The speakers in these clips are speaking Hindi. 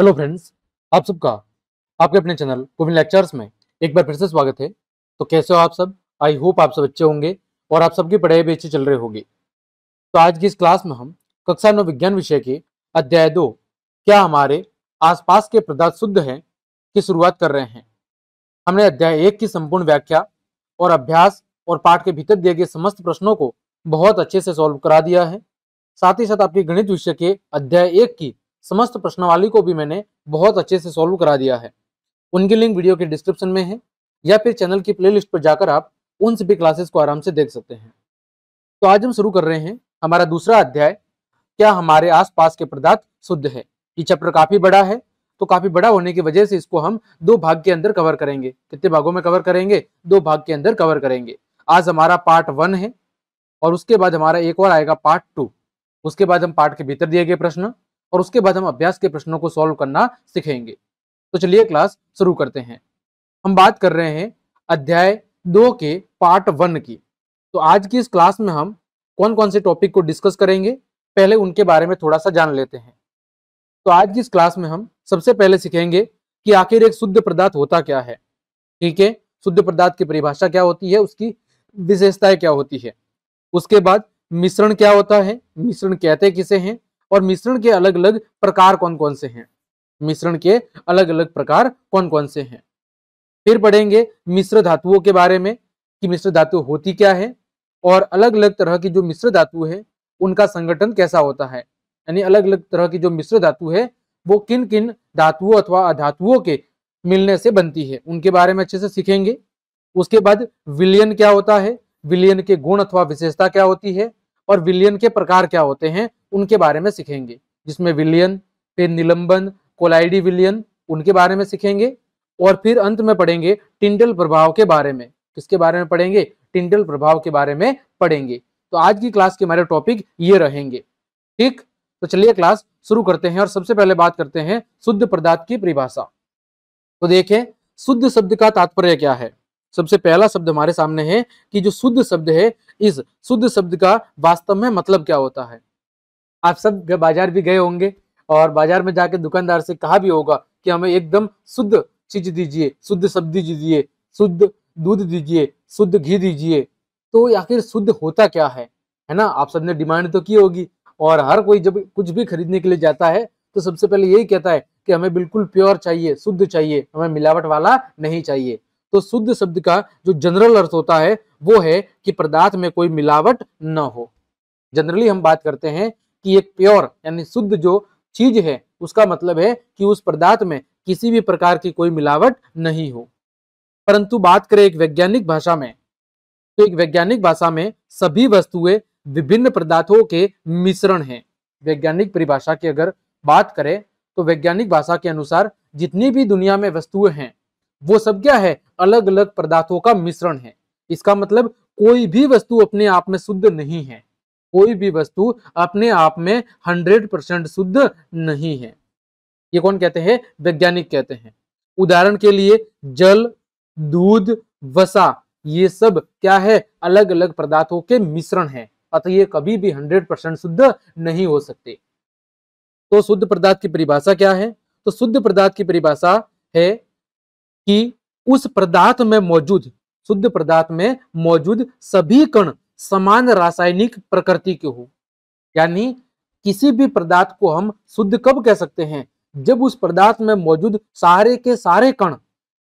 हेलो फ्रेंड्स आप सबका आपके अपने चैनल कोविन लेक्चर्स में एक बार फिर से स्वागत है तो कैसे हो आप सब आई होप आप सब अच्छे होंगे और आप सबकी पढ़ाई भी अच्छी चल रही होगी तो आज की इस क्लास में हम कक्षा नौ विज्ञान विषय के अध्याय दो क्या हमारे आसपास के पदार्थ शुद्ध हैं की शुरुआत कर रहे हैं हमने अध्याय एक की संपूर्ण व्याख्या और अभ्यास और पाठ के भीतर दिए गए समस्त प्रश्नों को बहुत अच्छे से सॉल्व करा दिया है साथ ही साथ आपके गणित विषय के अध्याय एक की समस्त प्रश्नवाली को भी मैंने बहुत अच्छे से सॉल्व करा दिया है उनकी लिंक वीडियो के डिस्क्रिप्शन में है या फिर चैनल की प्लेलिस्ट पर जाकर आप उन सभी क्लासेस को आराम से देख सकते हैं तो आज हम शुरू कर रहे हैं हमारा दूसरा अध्याय क्या हमारे आसपास के पदार्थ शुद्ध है ये चैप्टर काफी बड़ा है तो काफी बड़ा होने की वजह से इसको हम दो भाग के अंदर कवर करेंगे कितने भागों में कवर करेंगे दो भाग के अंदर कवर करेंगे आज हमारा पार्ट वन है और उसके बाद हमारा एक और आएगा पार्ट टू उसके बाद हम पार्ट के भीतर दिए गए प्रश्न और उसके बाद हम अभ्यास के प्रश्नों को सॉल्व करना सीखेंगे तो चलिए क्लास शुरू करते हैं हम बात कर रहे हैं अध्याय दो के पार्ट वन की तो आज की इस क्लास में हम कौन कौन से टॉपिक को डिस्कस करेंगे पहले उनके बारे में थोड़ा सा जान लेते हैं तो आज की इस क्लास में हम सबसे पहले सीखेंगे कि आखिर एक शुद्ध पदार्थ होता क्या है ठीक है शुद्ध पदार्थ की परिभाषा क्या होती है उसकी विशेषताएं क्या होती है उसके बाद मिश्रण क्या होता है मिश्रण कहते किसे हैं और मिश्रण के अलग अलग प्रकार कौन कौन से हैं मिश्रण के अलग अलग प्रकार कौन कौन से हैं फिर पढ़ेंगे मिश्र धातुओं के बारे में कि मिश्र धातु होती क्या है और अलग अलग तरह की जो मिश्र धातु है उनका संगठन कैसा होता है यानी अलग अलग तरह की जो मिश्र धातु है वो किन किन धातुओं अथवा अधातुओं के मिलने से बनती है उनके बारे में अच्छे से सीखेंगे उसके बाद विलियन क्या होता है विलियन के गुण अथवा विशेषता क्या होती है और विलियन के प्रकार क्या होते हैं उनके बारे में सीखेंगे जिसमें विलियन फिर निलंबन कोलाइडी विलियन उनके बारे में सीखेंगे और फिर अंत में पढ़ेंगे टिंडल प्रभाव के बारे में किसके बारे में पढ़ेंगे टिंडल प्रभाव के बारे में पढ़ेंगे तो आज की क्लास के हमारे टॉपिक ये रहेंगे ठीक तो चलिए क्लास शुरू करते हैं और सबसे पहले बात करते हैं शुद्ध पदार्थ की परिभाषा तो देखें शुद्ध शब्द का तात्पर्य क्या है सबसे पहला शब्द हमारे सामने है कि जो शुद्ध शब्द है इस शुद्ध शब्द का वास्तव में मतलब क्या होता है आप सब बाजार भी गए होंगे और बाजार में जाके दुकानदार से कहा भी होगा कि हमें एकदम शुद्ध चीज दीजिए शुद्ध सब्जी दीजिए शुद्ध दूध दीजिए शुद्ध घी दीजिए तो आखिर शुद्ध होता क्या है है ना आप सबने डिमांड तो की होगी और हर कोई जब कुछ भी खरीदने के लिए जाता है तो सबसे पहले यही कहता है कि हमें बिल्कुल प्योर चाहिए शुद्ध चाहिए हमें मिलावट वाला नहीं चाहिए तो शुद्ध शब्द का जो जनरल अर्थ होता है वो है कि पदार्थ में कोई मिलावट न हो जनरली हम बात करते हैं कि एक प्योर यानी शुद्ध जो चीज है उसका मतलब है कि उस पदार्थ में किसी भी प्रकार की कोई मिलावट नहीं हो परंतु बात करें एक वैज्ञानिक भाषा में तो एक वैज्ञानिक भाषा में सभी वस्तुएं विभिन्न पदार्थों के मिश्रण हैं वैज्ञानिक परिभाषा की अगर बात करें तो वैज्ञानिक भाषा के अनुसार जितनी भी दुनिया में वस्तुएं हैं वो सब क्या है अलग अलग पदार्थों का मिश्रण है इसका मतलब कोई भी वस्तु अपने आप में शुद्ध नहीं है कोई भी वस्तु अपने आप में हंड्रेड परसेंट शुद्ध नहीं है ये कौन कहते हैं वैज्ञानिक कहते हैं उदाहरण के लिए जल दूध वसा ये सब क्या है अलग अलग पदार्थों के मिश्रण है अतः ये कभी भी हंड्रेड परसेंट शुद्ध नहीं हो सकते तो शुद्ध पदार्थ की परिभाषा क्या है तो शुद्ध पदार्थ की परिभाषा है कि उस पदार्थ में मौजूद शुद्ध पदार्थ में मौजूद सभी कण समान रासायनिक प्रकृति के हो यानी किसी भी पदार्थ को हम शुद्ध कब कह सकते हैं जब उस पदार्थ में मौजूद सारे के सारे कण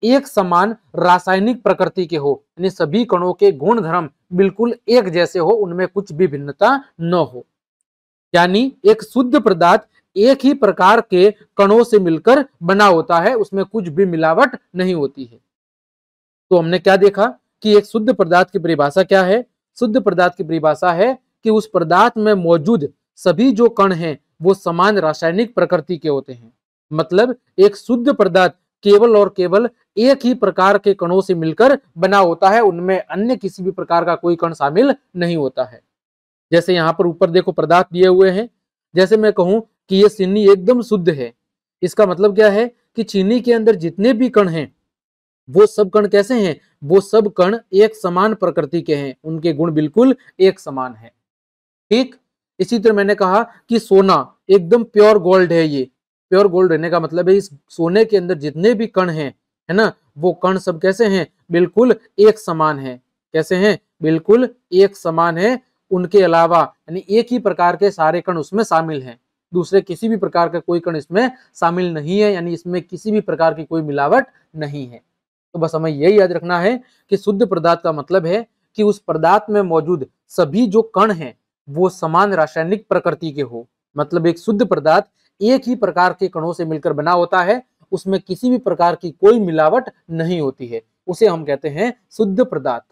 एक समान रासायनिक प्रकृति के हो यानी सभी कणों के गुण धर्म बिल्कुल एक जैसे हो उनमें कुछ भी भिन्नता न हो यानी एक शुद्ध पदार्थ एक ही प्रकार के कणों से मिलकर बना होता है उसमें कुछ भी मिलावट नहीं होती है तो हमने क्या देखा कि एक शुद्ध पदार्थ की परिभाषा क्या है शुद्ध पदार्थ की परिभाषा है कि उस पदार्थ में मौजूद सभी जो कण हैं वो समान रासायनिक प्रकृति के होते हैं मतलब एक शुद्ध पदार्थ केवल और केवल एक ही प्रकार के कणों से मिलकर बना होता है उनमें अन्य किसी भी प्रकार का कोई कण शामिल नहीं होता है जैसे यहाँ पर ऊपर देखो पदार्थ दिए हुए हैं जैसे मैं कहूँ कि ये चीनी एकदम शुद्ध है इसका मतलब क्या है कि चीनी के अंदर जितने भी कण हैं वो सब कण कैसे हैं वो सब कण एक समान प्रकृति के हैं उनके गुण बिल्कुल एक समान है ठीक इसी तरह मैंने कहा कि सोना एकदम प्योर गोल्ड है ये प्योर गोल्ड रहने का मतलब है इस सोने के अंदर जितने भी कण हैं है ना वो कण सब कैसे हैं बिल्कुल एक समान है कैसे हैं बिल्कुल एक समान है उनके अलावा यानी एक ही प्रकार के सारे कण उसमें शामिल हैं दूसरे किसी भी प्रकार का कोई कण इसमें शामिल नहीं है यानी इसमें किसी भी प्रकार की कोई मिलावट नहीं है तो बस हमें यही याद रखना है कि शुद्ध पदार्थ का मतलब है कि उस पदार्थ में मौजूद सभी जो कण हैं वो समान रासायनिक प्रकृति के हो मतलब एक शुद्ध पदार्थ एक ही प्रकार के कणों से मिलकर बना होता है उसमें किसी भी प्रकार की कोई मिलावट नहीं होती है उसे हम कहते हैं शुद्ध पदार्थ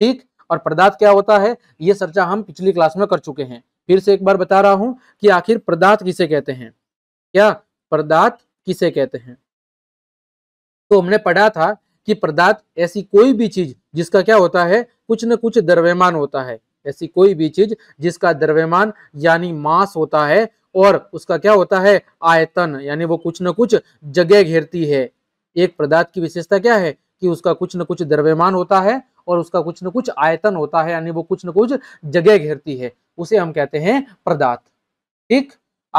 ठीक और पदार्थ क्या होता है ये चर्चा हम पिछली क्लास में कर चुके हैं फिर से एक बार बता रहा हूं कि आखिर पदार्थ किसे कहते हैं क्या पदार्थ किसे कहते हैं तो हमने पढ़ा था कि पदार्थ ऐसी कोई भी चीज जिसका क्या होता है कुछ न कुछ द्रव्यमान होता है ऐसी कोई भी चीज जिसका द्रव्यमान यानी मास होता है और उसका क्या होता है आयतन यानी वो कुछ न कुछ जगह घेरती है एक पदार्थ की विशेषता क्या है कि उसका कुछ न कुछ द्रव्यमान होता है और उसका कुछ न कुछ आयतन होता है यानी वो कुछ न कुछ जगह घेरती है उसे हम कहते हैं पदार्थ ठीक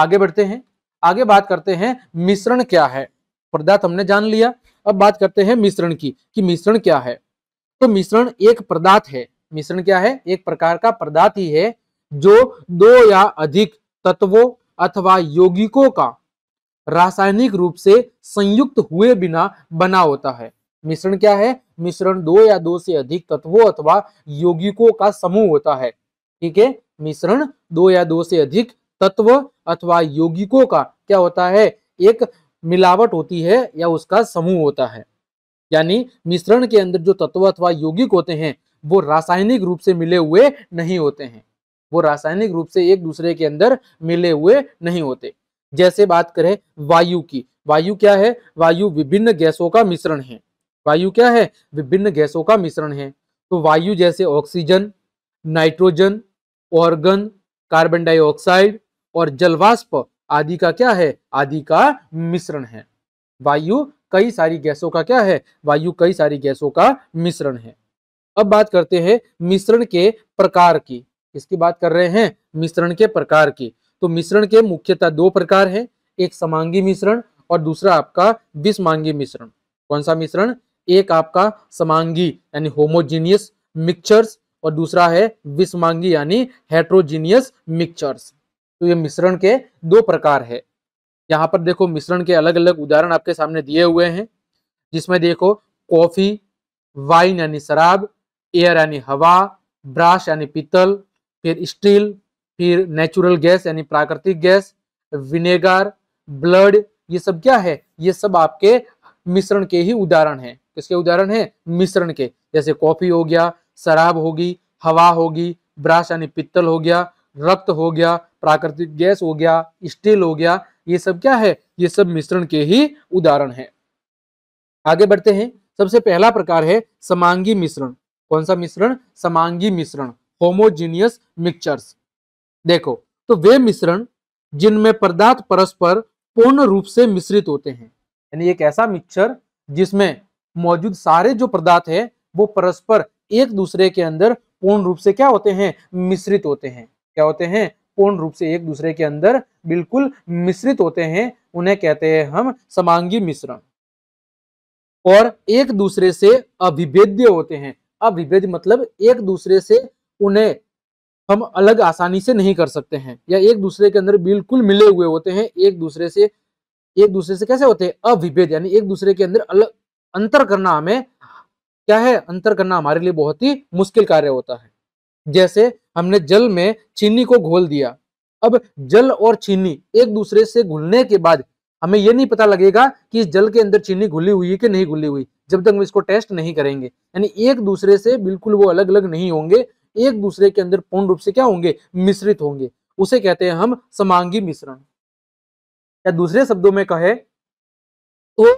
आगे बढ़ते हैं आगे बात करते हैं मिश्रण क्या है पदार्थ हमने जान लिया अब बात करते हैं मिश्रण की कि मिश्रण क्या है तो मिश्रण एक पदार्थ है मिश्रण क्या है एक प्रकार का पदार्थ ही है जो दो या अधिक तत्वों अथवा यौगिकों का रासायनिक रूप से संयुक्त हुए बिना बना होता है मिश्रण क्या है मिश्रण दो या दो से अधिक तत्वों अथवा यौगिकों का समूह होता है ठीक है मिश्रण दो या दो से अधिक तत्व अथवा यौगिकों का क्या होता है एक मिलावट होती है या उसका समूह होता है यानी मिश्रण के अंदर जो तत्व अथवा यौगिक होते हैं वो रासायनिक रूप से मिले हुए नहीं होते हैं वो रासायनिक रूप से एक दूसरे के अंदर मिले हुए नहीं होते जैसे बात करें वायु की वायु क्या है वायु विभिन्न गैसों का मिश्रण है वायु क्या है विभिन्न गैसों का मिश्रण है तो वायु जैसे oxygen nitrogen argon carbon dioxide और जलवाष्प आदि का क्या है आदि का मिश्रण है वायु कई सारी गैसों का क्या है वायु कई सारी गैसों का मिश्रण है अब बात करते हैं मिश्रण के प्रकार की किसकी बात कर रहे हैं मिश्रण के प्रकार की तो मिश्रण के मुख्यतः दो प्रकार है एक समांगी मिश्रण और दूसरा आपका विषमांगी मिश्रण कौन सा मिश्रण एक आपका समांगी यानी होमोजीनियस मिक्सचर्स और दूसरा है विषमांगी यानी हेट्रोजीनियस मिक्सचर्स तो ये मिश्रण के दो प्रकार है यहाँ पर देखो मिश्रण के अलग अलग उदाहरण आपके सामने दिए हुए हैं जिसमें देखो कॉफी वाइन यानी शराब एयर यानी हवा ब्राश यानी पीतल फिर स्टील फिर नेचुरल गैस यानी प्राकृतिक गैस विनेगर ब्लड ये सब क्या है ये सब आपके मिश्रण के ही उदाहरण हैं किसके उदाहरण हैं मिश्रण के जैसे कॉफी हो गया शराब होगी हवा होगी ब्राश यानी पित्तल हो गया रक्त हो गया प्राकृतिक गैस हो गया स्टील हो गया ये सब क्या है ये सब मिश्रण के ही उदाहरण है आगे बढ़ते हैं सबसे पहला प्रकार है समांगी मिश्रण कौन सा मिश्रण समांगी मिश्रण होमोजीनियस मिक्सचर्स देखो तो वे मिश्रण जिनमें पदार्थ परस्पर पूर्ण रूप से मिश्रित होते हैं यानी एक ऐसा मिक्सचर जिसमें मौजूद सारे जो पदार्थ है वो परस्पर एक दूसरे के अंदर पूर्ण रूप से क्या होते हैं मिश्रित होते हैं क्या होते हैं पूर्ण रूप से एक दूसरे के अंदर बिल्कुल मिश्रित होते हैं उन्हें कहते हैं हम समांगी मिश्रण और एक दूसरे से अभिभेद्य होते हैं अभिभेद मतलब एक दूसरे से उन्हें हम अलग आसानी से नहीं कर सकते हैं या एक दूसरे के अंदर बिल्कुल मिले हुए होते हैं एक दूसरे से एक दूसरे से कैसे होते हैं अभिभेद यानी एक दूसरे के अंदर अलग अंतर करना हमें क्या है अंतर करना हमारे लिए बहुत ही मुश्किल कार्य होता है जैसे हमने जल में चीनी को घोल दिया अब जल और चीनी एक दूसरे से घुलने के बाद हमें यह नहीं पता लगेगा कि इस जल के अंदर चीनी घुली हुई है कि नहीं घुली हुई जब तक हम इसको टेस्ट नहीं करेंगे यानी एक दूसरे से बिल्कुल वो अलग अलग नहीं होंगे एक दूसरे के अंदर पूर्ण रूप से क्या होंगे मिश्रित होंगे उसे कहते हैं हम समांगी मिश्रण या दूसरे शब्दों में कहे तो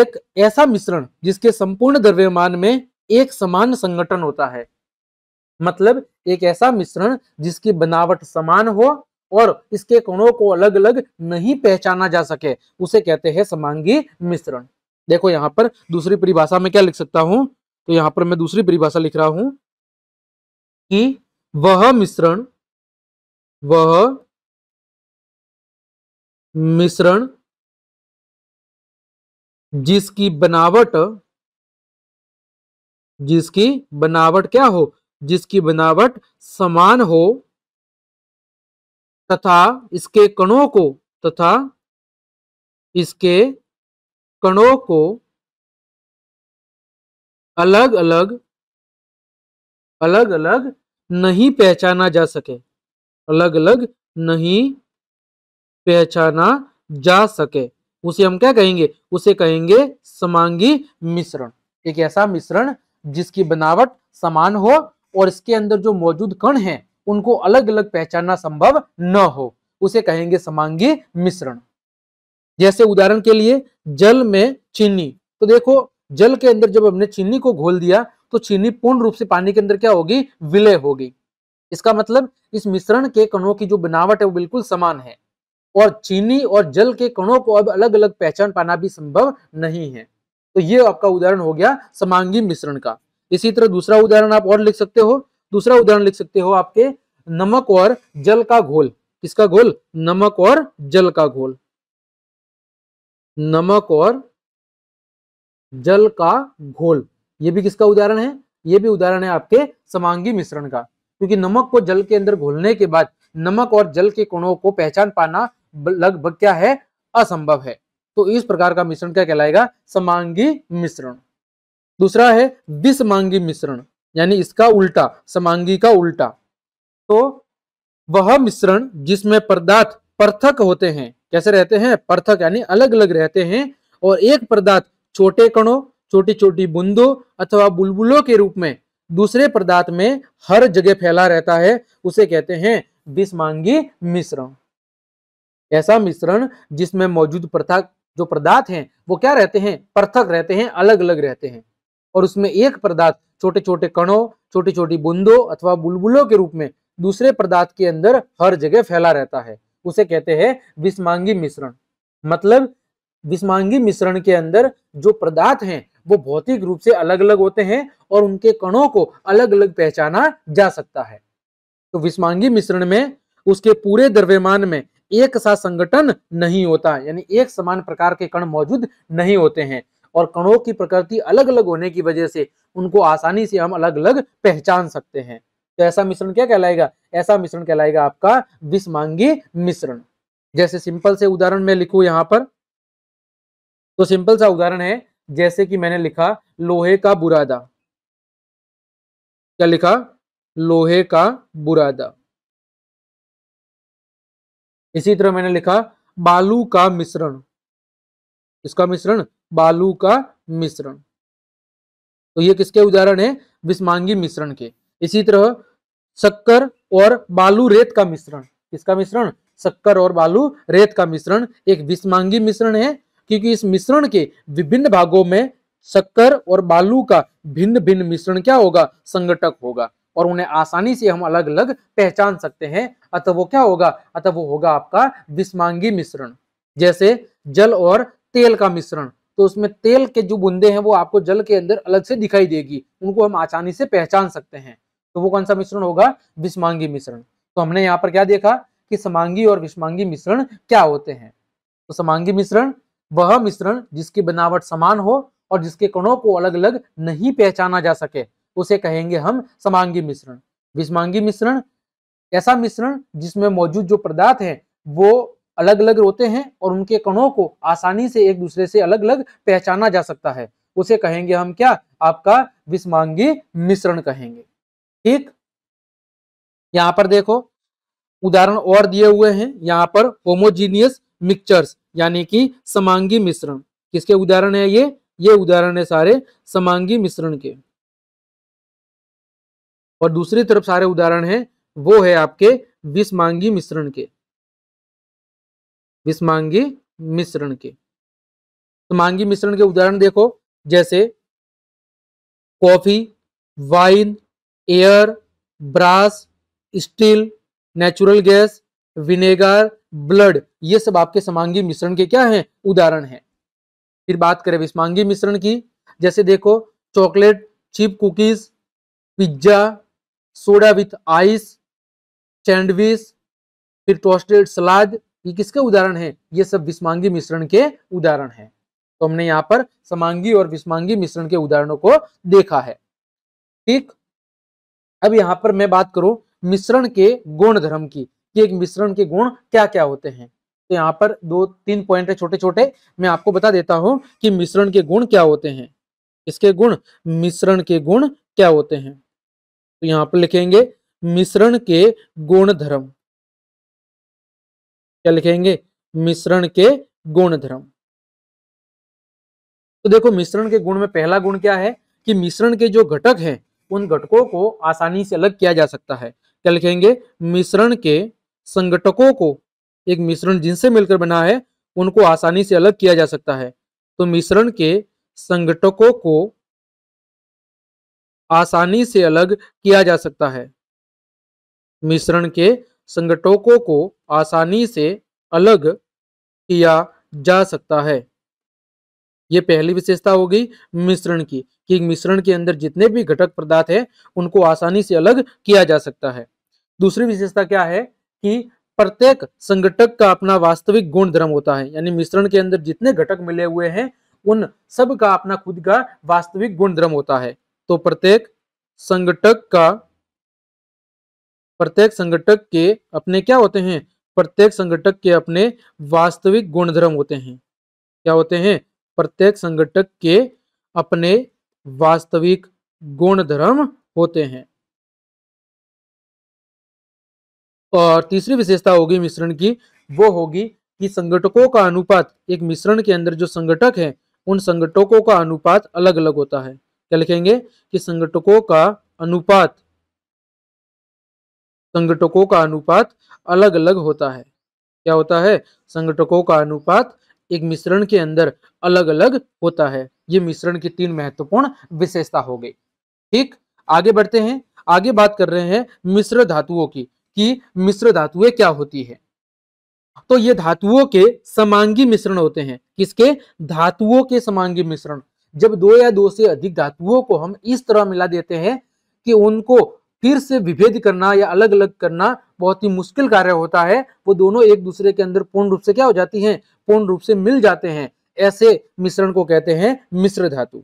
एक ऐसा मिश्रण जिसके संपूर्ण द्रव्यमान में एक समान संगठन होता है मतलब एक ऐसा मिश्रण जिसकी बनावट समान हो और इसके कणों को अलग अलग नहीं पहचाना जा सके उसे कहते हैं समांगी मिश्रण देखो यहां पर दूसरी परिभाषा में क्या लिख सकता हूं तो यहां पर मैं दूसरी परिभाषा लिख रहा हूं कि वह मिश्रण वह मिश्रण जिसकी बनावट जिसकी बनावट क्या हो जिसकी बनावट समान हो तथा इसके कणों को तथा इसके कणों को अलग अलग अलग अलग नहीं पहचाना जा सके अलग अलग नहीं पहचाना जा सके उसे हम क्या कहेंगे उसे कहेंगे समांगी मिश्रण एक ऐसा मिश्रण जिसकी बनावट समान हो और इसके अंदर जो मौजूद कण हैं उनको अलग अलग पहचानना संभव न हो उसे कहेंगे समांगी मिश्रण जैसे उदाहरण के लिए जल में चीनी तो देखो जल के अंदर जब हमने चीनी को घोल दिया तो चीनी पूर्ण रूप से पानी के अंदर क्या होगी विलय होगी इसका मतलब इस मिश्रण के कणों की जो बनावट है वो बिल्कुल समान है और चीनी और जल के कणों को अब अलग अलग पहचान पाना भी संभव नहीं है तो ये आपका उदाहरण हो गया समांगी मिश्रण का इसी तरह दूसरा उदाहरण आप और लिख सकते हो दूसरा उदाहरण लिख सकते हो आपके नमक और जल का घोल किसका घोल नमक और जल का घोल नमक और जल का घोल ये भी किसका उदाहरण है यह भी उदाहरण है आपके समांगी मिश्रण का क्योंकि नमक को जल के अंदर घोलने के बाद नमक और जल के कणों को पहचान पाना लगभग क्या है असंभव है तो इस प्रकार का मिश्रण क्या कहलाएगा समांगी मिश्रण दूसरा है विषमांगी मिश्रण यानी इसका उल्टा समांगी का उल्टा तो वह मिश्रण जिसमें पदार्थ पृथक होते हैं कैसे रहते हैं पृथक यानी अलग अलग रहते हैं और एक पदार्थ छोटे कणों छोटी छोटी बूंदों अथवा बुलबुलों के रूप में दूसरे पदार्थ में हर जगह फैला रहता है उसे कहते हैं विषमांगी मिश्रण ऐसा मिश्रण जिसमें मौजूद पृथक जो पदार्थ हैं वो क्या रहते हैं पृथक रहते हैं अलग अलग रहते हैं और उसमें एक पदार्थ छोटे छोटे कणों छोटी छोटी बूंदों अथवा बुलबुलों के रूप में दूसरे पदार्थ के अंदर हर जगह फैला रहता है उसे कहते हैं विस्मांगी मिश्रण मतलब विस्मांगी मिश्रण के अंदर जो पदार्थ हैं वो भौतिक रूप से अलग अलग होते हैं और उनके कणों को अलग अलग पहचाना जा सकता है तो विस्मांगी मिश्रण में उसके पूरे द्रव्यमान में एक साथ संगठन नहीं होता यानी एक समान प्रकार के कण मौजूद नहीं होते हैं और कणों की प्रकृति अलग अलग होने की वजह से उनको आसानी से हम अलग अलग पहचान सकते हैं तो ऐसा मिश्रण क्या कहलाएगा ऐसा मिश्रण कहलाएगा आपका विषमांगी मिश्रण जैसे सिंपल से उदाहरण में लिखू यहां पर तो सिंपल सा उदाहरण है जैसे कि मैंने लिखा लोहे का बुरादा क्या लिखा लोहे का बुरादा इसी तरह मैंने लिखा बालू का मिश्रण इसका मिश्रण बालू का मिश्रण तो ये किसके उदाहरण है विस्मांगी मिश्रण के इसी तरह शक्कर और बालू रेत का मिश्रण किसका मिश्रण शक्कर और बालू रेत का मिश्रण एक विस्मांगी मिश्रण है क्योंकि इस मिश्रण के विभिन्न भागों में शक्कर और बालू का भिन्न भिन्न मिश्रण क्या होगा संगठक होगा और उन्हें आसानी से हम अलग अलग पहचान सकते हैं अतः वो क्या होगा अतः वो होगा आपका विस्मांगी मिश्रण जैसे जल और तेल का मिश्रण तो उसमें तेल के जो बूंदे हैं वो आपको जल के अंदर अलग से दिखाई देगी उनको हम आसानी से पहचान सकते हैं तो वो कौन सा मिश्रण होगा विषमांगी मिश्रण तो हमने यहाँ पर क्या देखा कि समांगी और विषमांगी मिश्रण क्या होते हैं तो समांगी मिश्रण वह मिश्रण जिसकी बनावट समान हो और जिसके कणों को अलग अलग नहीं पहचाना जा सके उसे कहेंगे हम समांगी मिश्रण विषमांगी मिश्रण ऐसा मिश्रण जिसमें मौजूद जो पदार्थ है वो अलग अलग रोते हैं और उनके कणों को आसानी से एक दूसरे से अलग अलग पहचाना जा सकता है उसे कहेंगे हम क्या आपका विस्मांगी मिश्रण कहेंगे ठीक यहां पर देखो उदाहरण और दिए हुए हैं यहां पर होमोजीनियस मिक्सचर्स यानी कि समांगी मिश्रण किसके उदाहरण है ये ये उदाहरण है सारे समांगी मिश्रण के और दूसरी तरफ सारे उदाहरण है वो है आपके विषमांगी मिश्रण के विषमांगी मिश्रण के तो मिश्रण के उदाहरण देखो जैसे coffee wine air brass steel natural gas vinegar blood ये सब आपके समांगी मिश्रण के क्या हैं उदाहरण हैं फिर बात करें विषमांगी मिश्रण की जैसे देखो chocolate chip cookies pizza soda with ice sandwich फिर टोस्टेड सलाद ये किसके उदाहरण है ये सब विस्मांगी मिश्रण के उदाहरण है तो हमने यहाँ पर समांगी और विस्मांगी मिश्रण के उदाहरणों को देखा है ठीक अब यहाँ पर मैं बात करूं मिश्रण के गुण धर्म की कि एक मिश्रण के गुण क्या क्या होते हैं तो यहाँ पर दो तीन पॉइंट है छोटे छोटे मैं आपको बता देता हूं कि मिश्रण के गुण क्या होते हैं इसके गुण मिश्रण के गुण क्या होते हैं तो यहाँ पर लिखेंगे मिश्रण के गुण धर्म क्या लिखेंगे मिश्रण के गुण धर्म तो देखो मिश्रण के गुण में पहला गुण क्या है कि मिश्रण के जो घटक हैं उन घटकों को आसानी से अलग किया जा सकता है क्या लिखेंगे मिश्रण के संगठकों को एक मिश्रण जिनसे मिलकर बना है उनको आसानी से अलग किया जा सकता है तो मिश्रण के संगठकों को आसानी से अलग किया जा सकता है मिश्रण के संगठकों को आसानी से अलग किया जा सकता है ये पहली विशेषता हो गई मिश्रण की कि मिश्रण के अंदर जितने भी घटक पदार्थ हैं उनको आसानी से अलग किया जा सकता है दूसरी विशेषता क्या है कि प्रत्येक संगठक का अपना वास्तविक गुण धर्म होता है यानी मिश्रण के अंदर जितने घटक मिले हुए हैं उन सब का अपना खुद का वास्तविक गुण धर्म होता है तो प्रत्येक संगठक का प्रत्येक संगठक के अपने क्या होते हैं प्रत्येक संगठक के अपने वास्तविक गुणधर्म होते हैं क्या होते हैं प्रत्येक संगठक के अपने वास्तविक गुणधर्म होते हैं और तीसरी विशेषता होगी मिश्रण की वो होगी कि संगठकों का अनुपात एक मिश्रण के अंदर जो संगठक है उन संगठकों का अनुपात अलग अलग होता है क्या लिखेंगे कि संगठकों का अनुपात संगठकों का अनुपात अलग अलग होता है क्या होता है संगठकों का अनुपात एक मिश्रण के अंदर अलग अलग होता है ये मिश्रण की तीन महत्वपूर्ण विशेषता हो गई ठीक आगे बढ़ते हैं आगे बात कर रहे हैं मिश्र धातुओं की कि मिश्र धातुएं क्या होती है तो ये धातुओं के समांगी मिश्रण होते हैं किसके धातुओं के समांगी मिश्रण जब दो या दो से अधिक धातुओं को हम इस तरह मिला देते हैं कि उनको फिर से विभेद करना या अलग अलग करना बहुत ही मुश्किल कार्य होता है वो दोनों एक दूसरे के अंदर पूर्ण रूप से क्या हो जाती हैं पूर्ण रूप से मिल जाते हैं ऐसे मिश्रण को कहते हैं मिश्र धातु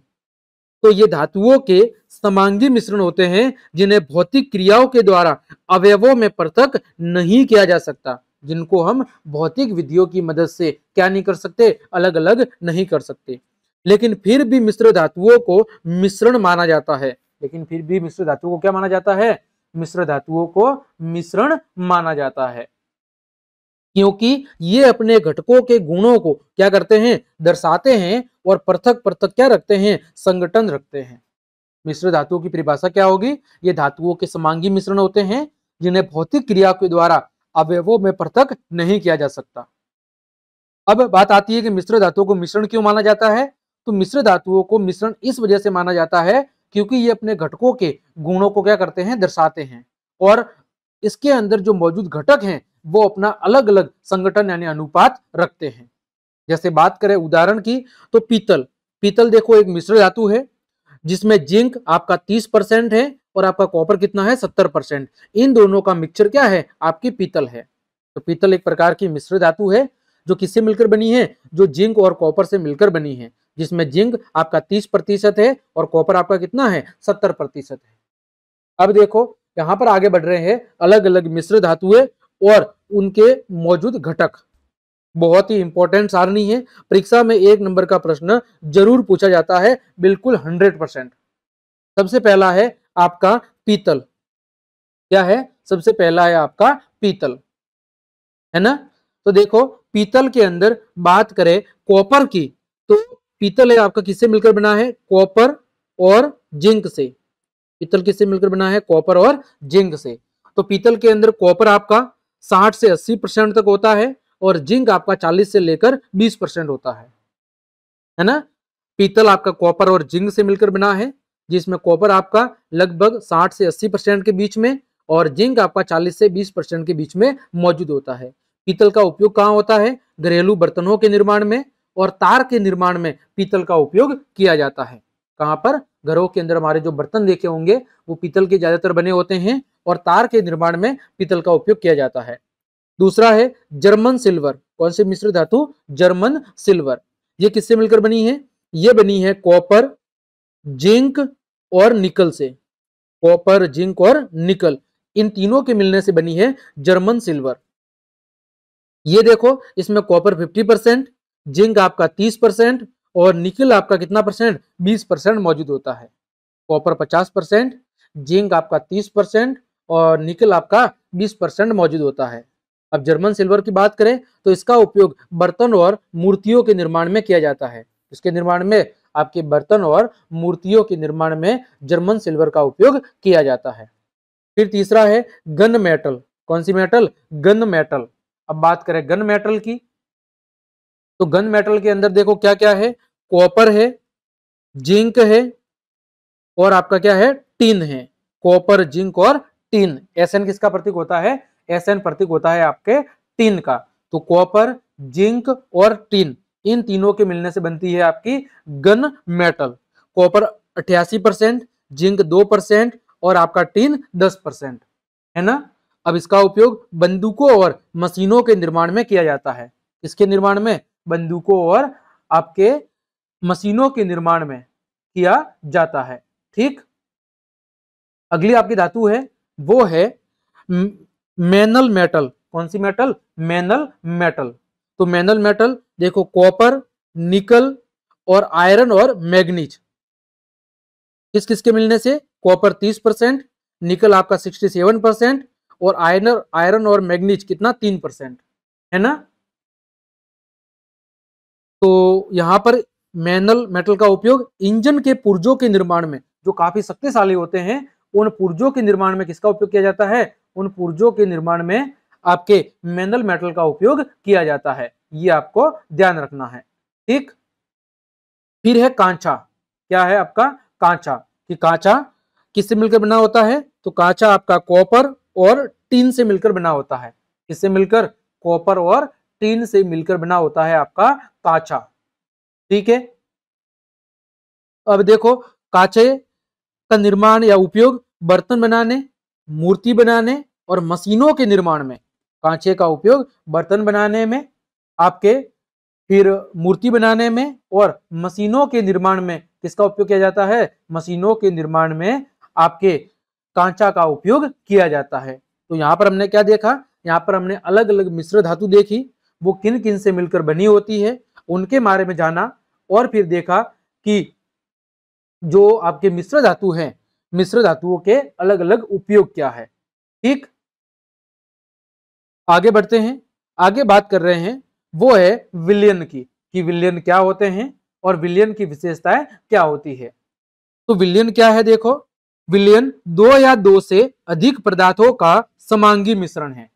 तो ये धातुओं के समांगी मिश्रण होते हैं जिन्हें भौतिक क्रियाओं के द्वारा अवयवों में पृथक नहीं किया जा सकता जिनको हम भौतिक विधियों की मदद से क्या नहीं कर सकते अलग अलग नहीं कर सकते लेकिन फिर भी मिश्र धातुओं को मिश्रण माना जाता है लेकिन फिर भी मिश्र धातुओं को क्या माना जाता है मिश्र धातुओं को मिश्रण माना जाता है क्योंकि ये अपने घटकों के गुणों को क्या करते हैं दर्शाते हैं और पृथक पृथक क्या रखते हैं संगठन रखते हैं मिश्र धातुओं की परिभाषा क्या होगी ये धातुओं के समांगी मिश्रण होते हैं जिन्हें भौतिक क्रिया के द्वारा अवयवों में पृथक नहीं किया जा सकता अब बात आती है कि मिश्र धातुओं को मिश्रण क्यों माना जाता है तो मिश्र धातुओं को मिश्रण इस वजह से माना जाता है क्योंकि ये अपने घटकों के गुणों को क्या करते हैं दर्शाते हैं और इसके अंदर जो मौजूद घटक हैं वो अपना अलग अलग संगठन यानी अनुपात रखते हैं जैसे बात करें उदाहरण की तो पीतल पीतल देखो एक मिश्र धातु है जिसमें जिंक आपका 30 परसेंट है और आपका कॉपर कितना है 70 परसेंट इन दोनों का मिक्सचर क्या है आपकी पीतल है तो पीतल एक प्रकार की मिश्र धातु है जो किससे मिलकर बनी है जो जिंक और कॉपर से मिलकर बनी है जिसमें जिंक आपका तीस प्रतिशत है और कॉपर आपका कितना है सत्तर प्रतिशत है अब देखो यहां पर आगे बढ़ रहे हैं अलग अलग मिश्र धातुएं और उनके मौजूद घटक बहुत ही इंपॉर्टेंट सारणी है परीक्षा में एक नंबर का प्रश्न जरूर पूछा जाता है बिल्कुल हंड्रेड परसेंट सबसे पहला है आपका पीतल क्या है सबसे पहला है आपका पीतल है ना तो देखो पीतल के अंदर बात करें कॉपर की तो पीतल है आपका किससे मिलकर बना है कॉपर और जिंक से पीतल किससे मिलकर बना है कॉपर और जिंक से तो पीतल के अंदर कॉपर आपका 60 से 80 परसेंट तक होता है और जिंक आपका 40 से लेकर 20 परसेंट होता है है ना पीतल आपका कॉपर और जिंक से मिलकर बना है जिसमें कॉपर आपका लगभग 60 से 80 परसेंट के बीच में और जिंक आपका 40 से 20 परसेंट के बीच में मौजूद होता है पीतल का उपयोग कहाँ होता है घरेलू बर्तनों के निर्माण में और तार के निर्माण में पीतल का उपयोग किया जाता है कहाँ पर घरों के अंदर हमारे जो बर्तन देखे होंगे वो पीतल के ज्यादातर बने होते हैं और तार के निर्माण में पीतल का उपयोग किया जाता है दूसरा है जर्मन सिल्वर कौन से मिश्र धातु जर्मन सिल्वर ये किससे मिलकर बनी है ये बनी है कॉपर जिंक और निकल से कॉपर जिंक और निकल इन तीनों के मिलने से बनी है जर्मन सिल्वर ये देखो इसमें कॉपर 50 परसेंट जिंक आपका 30 परसेंट और निकल आपका कितना परसेंट 20 परसेंट मौजूद होता है कॉपर 50 परसेंट जिंक आपका 30 परसेंट और निकिल आपका 20 परसेंट मौजूद होता है अब जर्मन सिल्वर की बात करें तो इसका उपयोग बर्तन और मूर्तियों के निर्माण में किया जाता है इसके निर्माण में आपके बर्तन और मूर्तियों के निर्माण में जर्मन सिल्वर का उपयोग किया जाता है फिर तीसरा है गन मेटल कौन सी मेटल गन मेटल अब बात करें गन मेटल की तो गन मेटल के अंदर देखो क्या क्या है कॉपर है जिंक है और आपका क्या है टीन है कॉपर जिंक और टीन एसएन किसका प्रतीक होता है एसएन प्रतीक होता है आपके टीन का तो कॉपर जिंक और टीन इन तीनों के मिलने से बनती है आपकी गन मेटल कॉपर अठासी परसेंट जिंक दो परसेंट और आपका टीन दस परसेंट है ना अब इसका उपयोग बंदूकों और मशीनों के निर्माण में किया जाता है इसके निर्माण में बंदूकों और आपके मशीनों के निर्माण में किया जाता है ठीक अगली आपकी धातु है वो है मैनल मेटल कौन सी मेटल मैनल मेटल तो मैनल मेटल देखो कॉपर निकल और आयरन और मैग्नीज किस किसके मिलने से कॉपर 30 परसेंट निकल आपका 67 परसेंट और आयरन आयरन और मैग्नीज कितना तीन परसेंट है ना तो यहाँ पर मैनल मेटल का उपयोग इंजन के पुर्जों के निर्माण में जो काफी शक्तिशाली होते हैं उन पुर्जों के निर्माण में किसका उपयोग किया जाता है उन पुर्जों के निर्माण में आपके मैनल मेटल का उपयोग किया जाता है ये आपको ध्यान रखना है ठीक फिर है कांचा क्या है आपका कांचा कि कांचा किससे मिलकर बना होता है तो कांचा आपका कॉपर और टीन से मिलकर बना होता है किससे मिलकर कॉपर और टीन से मिलकर बना होता है आपका काचा ठीक है अब देखो काचे का निर्माण या उपयोग बर्तन बनाने मूर्ति बनाने और मशीनों के निर्माण में कांचे का उपयोग बर्तन बनाने में आपके फिर मूर्ति बनाने में और मशीनों के निर्माण में किसका उपयोग किया जाता है मशीनों के निर्माण में आपके कांचा का उपयोग किया जाता है तो यहाँ पर हमने क्या देखा यहाँ पर हमने अलग अलग मिश्र धातु देखी वो किन किन से मिलकर बनी होती है उनके बारे में जाना और फिर देखा कि जो आपके मिश्र धातु हैं मिश्र धातुओं के अलग अलग उपयोग क्या है ठीक आगे बढ़ते हैं आगे बात कर रहे हैं वो है विलियन की कि विलियन क्या होते हैं और विलियन की विशेषताएं क्या होती है तो विलियन क्या है देखो विलियन दो या दो से अधिक पदार्थों का समांगी मिश्रण है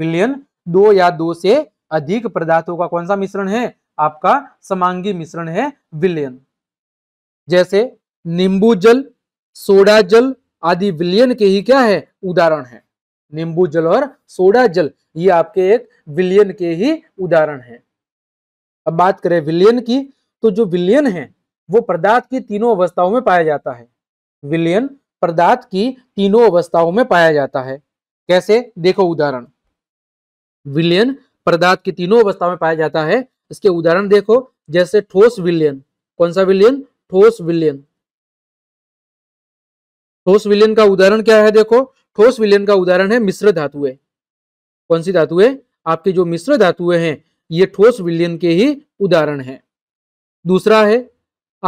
विलियन दो या दो से अधिक पदार्थों का कौन सा मिश्रण है आपका समांगी मिश्रण है विलयन जैसे नींबू जल सोडा जल आदि विलयन के ही क्या है उदाहरण है नींबू जल और सोडा जल ये आपके एक विलयन के ही उदाहरण है अब बात करें विलयन की तो जो विलयन है वो पदार्थ की तीनों अवस्थाओं में पाया जाता है विलयन पदार्थ की तीनों अवस्थाओं में पाया जाता है कैसे देखो उदाहरण विलयन पदार्थ की तीनों अवस्थाओं में पाया जाता है इसके उदाहरण देखो जैसे ठोस विलियन कौन सा विलियन ठोस विलियन ठोस विलियन का उदाहरण क्या है देखो ठोस विलियन का उदाहरण है मिश्र धातुए कौन सी धातुए आपके जो मिश्र धातुए हैं ये ठोस विलियन के ही उदाहरण है दूसरा है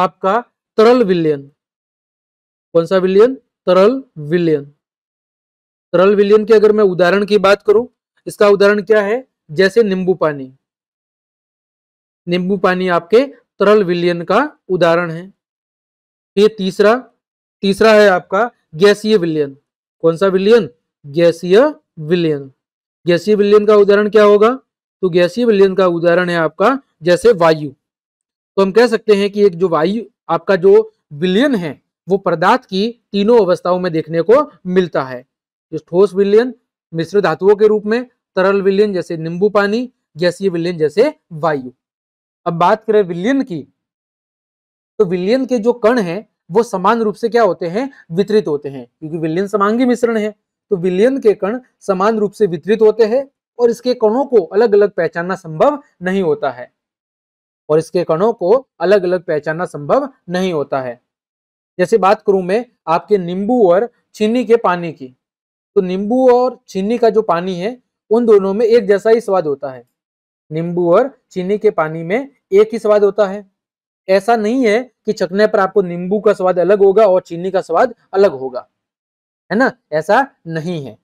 आपका तरल विलियन कौन सा विलियन तरल विलियन तरल विलियन के अगर मैं उदाहरण की बात करूं इसका उदाहरण क्या है जैसे नींबू पानी नींबू पानी आपके तरल विलयन का उदाहरण है ये तीसरा तीसरा है आपका गैसीय विलयन कौन सा विलयन गैसीय विलयन गैसीय विलयन का उदाहरण क्या होगा तो गैसीय विलयन का उदाहरण है आपका जैसे वायु तो हम कह सकते हैं कि एक जो वायु आपका जो विलयन है वो पदार्थ की तीनों अवस्थाओं में देखने को मिलता है ठोस विलयन मिश्र धातुओं के रूप में तरल विलयन जैसे नींबू पानी गैसीय विलयन जैसे वायु अब बात करें विलियन की तो विलियन के जो कण हैं वो समान रूप से क्या होते हैं वितरित होते हैं क्योंकि विलियन समांगी मिश्रण है तो विलियन के कण समान रूप से वितरित होते हैं और इसके कणों को अलग अलग पहचानना संभव नहीं होता है और इसके कणों को अलग अलग पहचानना संभव नहीं होता है जैसे बात करूं मैं आपके नींबू और चीनी के पानी की तो नींबू और चीनी का जो पानी है उन दोनों में एक जैसा ही स्वाद होता है नींबू और चीनी के पानी में एक ही स्वाद होता है ऐसा नहीं है कि चखने पर आपको नींबू का स्वाद अलग होगा और चीनी का स्वाद अलग होगा है ना ऐसा नहीं है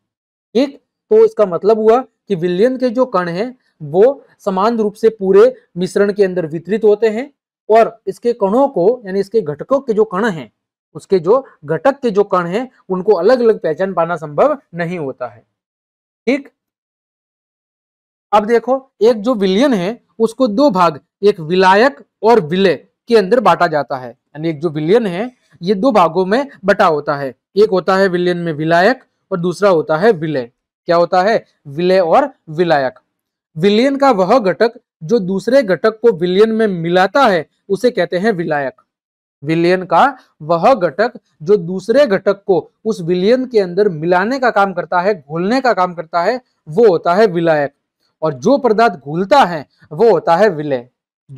ठीक तो इसका मतलब हुआ कि विलियन के जो कण हैं वो समान रूप से पूरे मिश्रण के अंदर वितरित होते हैं और इसके कणों को यानी इसके घटकों के जो कण हैं उसके जो घटक के जो कण हैं उनको अलग अलग पहचान पाना संभव नहीं होता है ठीक अब देखो एक जो विलियन है उसको दो भाग एक विलायक और विलय के अंदर बांटा जाता है यानी एक जो विलियन है ये दो भागों में बटा होता है एक होता है विलियन में विलायक और दूसरा होता है विलय क्या होता है विलय और विलायक विलियन का वह घटक जो दूसरे घटक को विलियन में मिलाता है उसे कहते हैं विलायक विलियन का वह घटक जो दूसरे घटक को उस विलियन के अंदर मिलाने का काम करता है घोलने का काम करता है वो होता है विलायक और जो पदार्थ घुलता है वो होता है विलय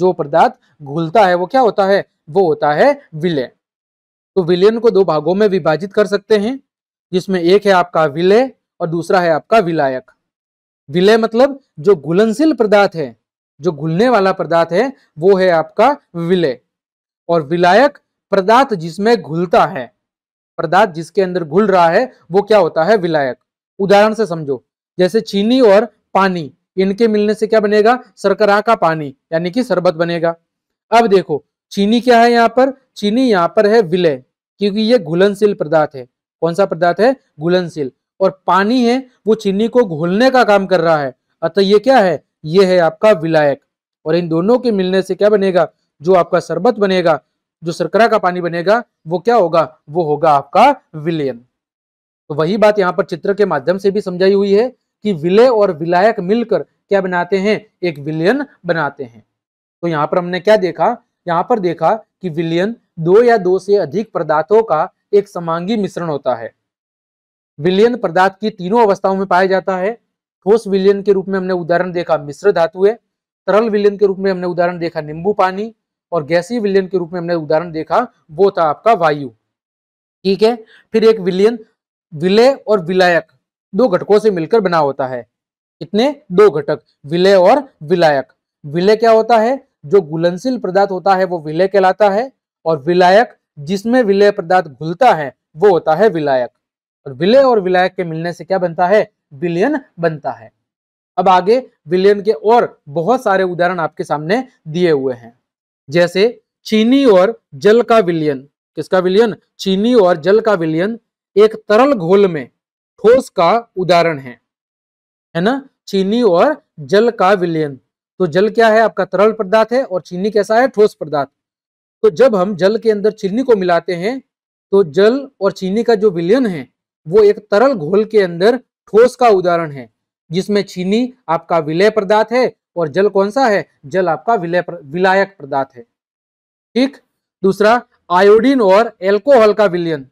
जो पदार्थ घुलता है वो क्या होता है वो होता है विलय तो विलयन को दो भागों में विभाजित कर सकते हैं जिसमें एक है आपका विलय और दूसरा है आपका विलायक विलय मतलब जो घुलनशील पदार्थ है जो घुलने वाला पदार्थ है वो है आपका विलय और विलायक पदार्थ जिसमें घुलता है पदार्थ जिसके अंदर घुल रहा है वो क्या होता है विलायक उदाहरण से समझो जैसे चीनी और पानी इनके मिलने से क्या बनेगा सरकरा का पानी यानी कि शरबत बनेगा अब देखो चीनी क्या है यहाँ पर चीनी यहाँ पर है विलय क्योंकि ये घुलनशील पदार्थ है कौन सा पदार्थ है घुलनशील और पानी है वो चीनी को घोलने का काम कर रहा है अतः ये क्या है ये है आपका विलायक और इन दोनों के मिलने से क्या बनेगा जो आपका शरबत बनेगा जो सरकरा का पानी बनेगा वो क्या होगा वो होगा आपका विलयन तो वही बात यहाँ पर चित्र के माध्यम से भी समझाई हुई है कि विलय और विलायक मिलकर क्या बनाते हैं एक विलयन बनाते हैं तो यहाँ पर हमने क्या देखा यहाँ पर देखा कि विलयन दो या दो से अधिक पदार्थों का एक समांगी मिश्रण होता है विलयन पदार्थ की तीनों अवस्थाओं में पाया जाता है ठोस विलयन के रूप में हमने उदाहरण देखा मिश्र धातु तरल विलयन के रूप में हमने उदाहरण देखा नींबू पानी और गैसीय विलयन के रूप में हमने उदाहरण देखा वो था आपका वायु ठीक है फिर एक विलयन विलय और विलायक दो घटकों से मिलकर बना होता है इतने दो घटक विलय और विलायक विलय क्या होता है जो गुलनशील पदार्थ होता है वो विलय कहलाता है और विलायक जिसमें विलय पदार्थ घुलता है वो होता है विलायक और विलय और विलायक के मिलने से क्या बनता है विलयन बनता है अब आगे विलयन के और बहुत सारे उदाहरण आपके सामने दिए हुए हैं जैसे चीनी और जल का विलयन किसका विलयन चीनी और जल का विलयन एक तरल घोल में ठोस का उदाहरण है है ना चीनी और जल का विलयन तो जल क्या है आपका तरल पदार्थ है और चीनी कैसा है ठोस पदार्थ तो जब हम जल के अंदर चीनी को मिलाते हैं तो जल और चीनी का जो विलयन है वो एक तरल घोल के अंदर ठोस का उदाहरण है जिसमें चीनी आपका विलय पदार्थ है और जल कौन सा है जल आपका विलय विलायक पदार्थ है ठीक दूसरा आयोडीन और एल्कोहल का विलयन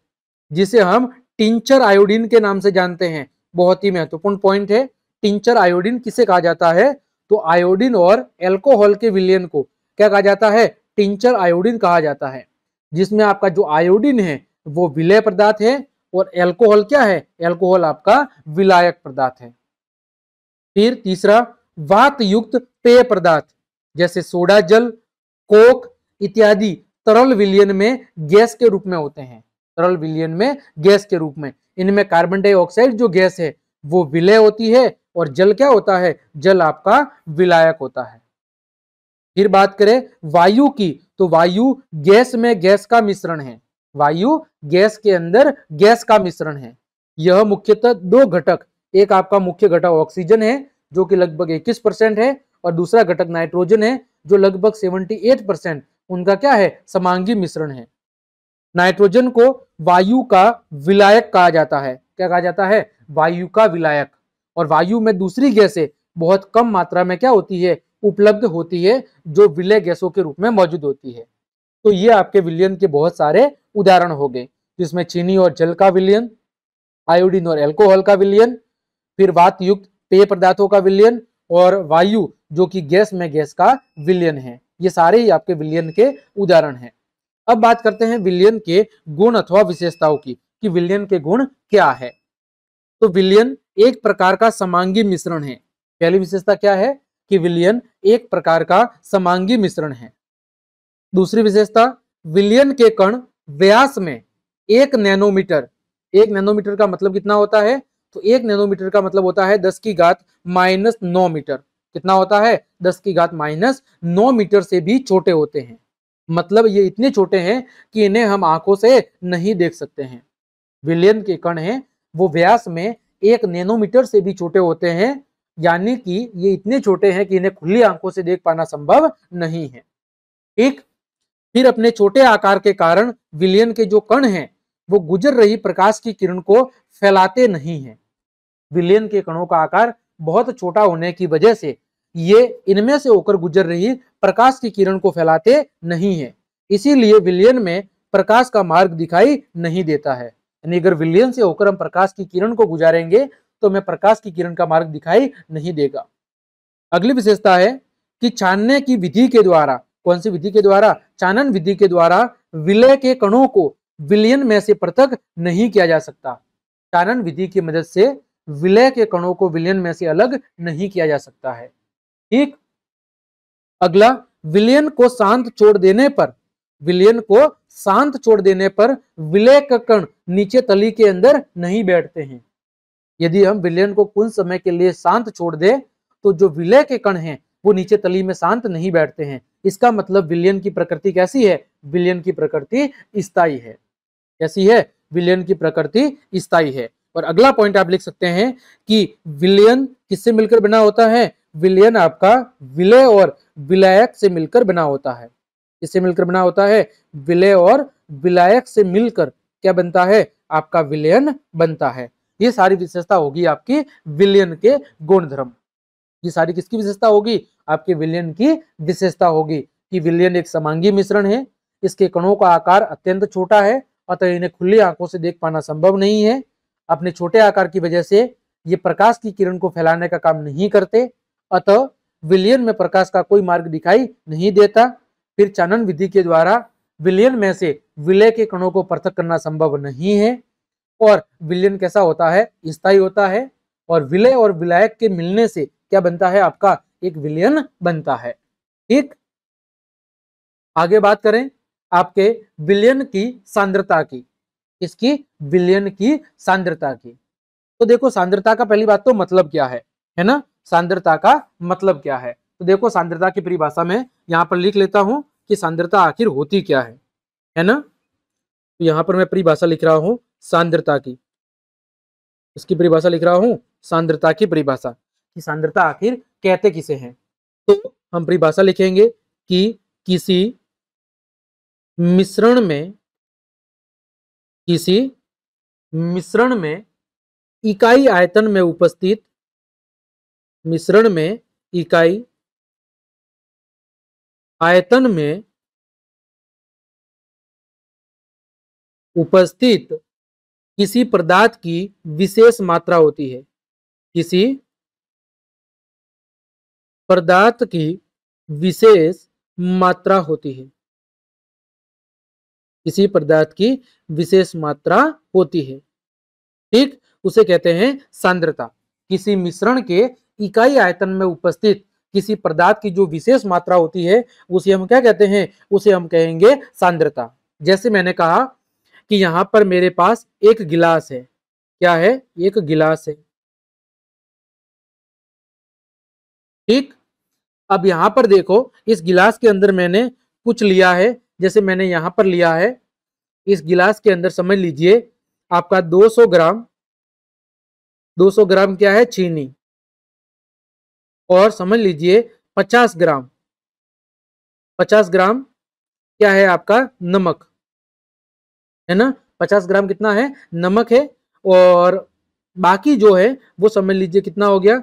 जिसे हम टिंचर आयोडीन के नाम से जानते हैं बहुत ही महत्वपूर्ण पॉइंट है टिंचर आयोडीन किसे कहा जाता है तो आयोडीन और एल्कोहल के विलियन को क्या कहा जाता है टिंचर आयोडीन कहा जाता है जिसमें आपका जो आयोडीन है वो विलय पदार्थ है और एल्कोहल क्या है एल्कोहल आपका विलायक पदार्थ है फिर तीसरा वात युक्त पेय पदार्थ जैसे सोडा जल कोक इत्यादि तरल विलियन में गैस के रूप में होते हैं तरल विलियन में गैस के रूप में इनमें कार्बन डाइऑक्साइड जो गैस है वो विलय होती है और जल क्या होता है जल आपका विलायक होता है फिर बात करें वायु की तो वायु गैस में गैस का मिश्रण है वायु गैस के अंदर गैस का मिश्रण है यह मुख्यतः दो घटक एक आपका मुख्य घटक ऑक्सीजन है जो कि लगभग 21 परसेंट है और दूसरा घटक नाइट्रोजन है जो लगभग 78 परसेंट उनका क्या है समांगी मिश्रण है नाइट्रोजन को वायु का विलायक कहा जाता है क्या कहा जाता है वायु का विलायक और वायु में दूसरी गैसें बहुत कम मात्रा में क्या होती है उपलब्ध होती है जो विलय गैसों के रूप में मौजूद होती है तो ये आपके विलयन के बहुत सारे उदाहरण हो गए जिसमें चीनी और जल का विलयन आयोडीन और एल्कोहल का विलयन फिर वात युक्त पेय पदार्थों का विलयन और वायु जो कि गैस में गैस का विलयन है ये सारे ही आपके विलयन के उदाहरण हैं अब बात करते हैं विलियन के गुण अथवा विशेषताओं की कि विलियन के गुण क्या है तो विलियन एक प्रकार का समांगी मिश्रण है पहली विशेषता क्या है कि विलियन एक प्रकार का समांगी मिश्रण है दूसरी विशेषता विलियन के कण व्यास में एक नैनोमीटर एक नैनोमीटर का मतलब कितना होता है तो एक नैनोमीटर का मतलब होता है दस की घात माइनस नौ मीटर कितना होता है दस की घात माइनस नौ मीटर से भी छोटे होते हैं मतलब ये इतने छोटे हैं कि इन्हें हम आंखों से नहीं देख सकते हैं विलयन के कण हैं वो व्यास में एक नैनोमीटर से भी छोटे होते हैं यानी कि ये इतने छोटे हैं कि इन्हें खुली आंखों से देख पाना संभव नहीं है ठीक फिर अपने छोटे आकार के कारण विलयन के जो कण हैं वो गुजर रही प्रकाश की किरण को फैलाते नहीं है विलयन के कणों का आकार बहुत छोटा होने की वजह से ये इनमें से होकर गुजर रही प्रकाश की किरण को फैलाते नहीं है इसीलिए विलियन में प्रकाश का मार्ग दिखाई नहीं देता है यानी अगर विलियन से होकर हम प्रकाश की किरण को गुजारेंगे तो हमें प्रकाश की किरण का मार्ग दिखाई नहीं देगा अगली विशेषता है कि छानने की विधि के द्वारा कौन सी विधि के द्वारा चानन विधि के द्वारा विलय के कणों को विलियन में से पृथक नहीं किया जा सकता चानन विधि की मदद से विलय के कणों को विलियन में से अलग नहीं किया जा सकता है ठीक अगला विलियन को शांत छोड़ देने पर विलियन को शांत छोड़ देने पर विलय कण नीचे तली के अंदर नहीं बैठते हैं यदि हम विलयन को कुछ समय के लिए शांत छोड़ दे तो जो विलय के कण हैं वो नीचे तली में शांत नहीं बैठते हैं इसका मतलब विलयन की प्रकृति कैसी है विलयन की प्रकृति स्थाई है कैसी है विलयन की प्रकृति स्थाई है और अगला पॉइंट आप लिख सकते हैं कि विलयन किससे मिलकर बना होता है विलयन आपका विलय और विलायक से मिलकर बना होता है इससे मिलकर बना होता है विलय और विलायक से मिलकर क्या बनता है आपका विलयन बनता है ये सारी विशेषता होगी आपकी विलयन के गुणधर्म ये सारी किसकी विशेषता होगी आपके विलयन की विशेषता होगी कि विलयन एक समांगी मिश्रण है इसके कणों का आकार अत्यंत छोटा है अतः इन्हें खुली आंखों से देख पाना संभव नहीं है अपने छोटे आकार की वजह से ये प्रकाश की किरण को फैलाने का काम नहीं करते अतः विलियन में प्रकाश का कोई मार्ग दिखाई नहीं देता फिर चानन विधि के द्वारा विलियन में से विलय के कणों को पृथक करना संभव नहीं है और विलियन कैसा होता है स्थायी होता है और विलय और विलायक के मिलने से क्या बनता है आपका एक विलयन बनता है ठीक आगे बात करें आपके विलयन की सांद्रता की इसकी विलयन की सांद्रता की तो देखो सांद्रता का पहली बात तो मतलब क्या है है ना सांद्रता का मतलब क्या है तो देखो सांद्रता की परिभाषा में यहाँ पर लिख लेता हूँ कि सांद्रता आखिर होती क्या है है ना तो यहाँ पर मैं परिभाषा लिख रहा हूँ सांद्रता की इसकी परिभाषा लिख रहा हूँ सांद्रता की परिभाषा कि सांद्रता आखिर कहते किसे हैं तो हम परिभाषा लिखेंगे कि किसी मिश्रण में किसी मिश्रण में इकाई आयतन में उपस्थित मिश्रण में इकाई आयतन में उपस्थित किसी पदार्थ की विशेष मात्रा होती है किसी पदार्थ की विशेष मात्रा होती है किसी पदार्थ की विशेष मात्रा होती है ठीक उसे कहते हैं सांद्रता किसी मिश्रण के इकाई आयतन में उपस्थित किसी पदार्थ की जो विशेष मात्रा होती है उसे हम क्या कहते हैं उसे हम कहेंगे सांद्रता जैसे मैंने कहा कि यहां पर मेरे पास एक गिलास है क्या है एक गिलास है ठीक अब यहां पर देखो इस गिलास के अंदर मैंने कुछ लिया है जैसे मैंने यहां पर लिया है इस गिलास के अंदर समझ लीजिए आपका 200 ग्राम 200 ग्राम क्या है चीनी और समझ लीजिए पचास ग्राम पचास ग्राम क्या है आपका नमक है ना पचास ग्राम कितना है नमक है और बाकी जो है वो समझ लीजिए कितना हो गया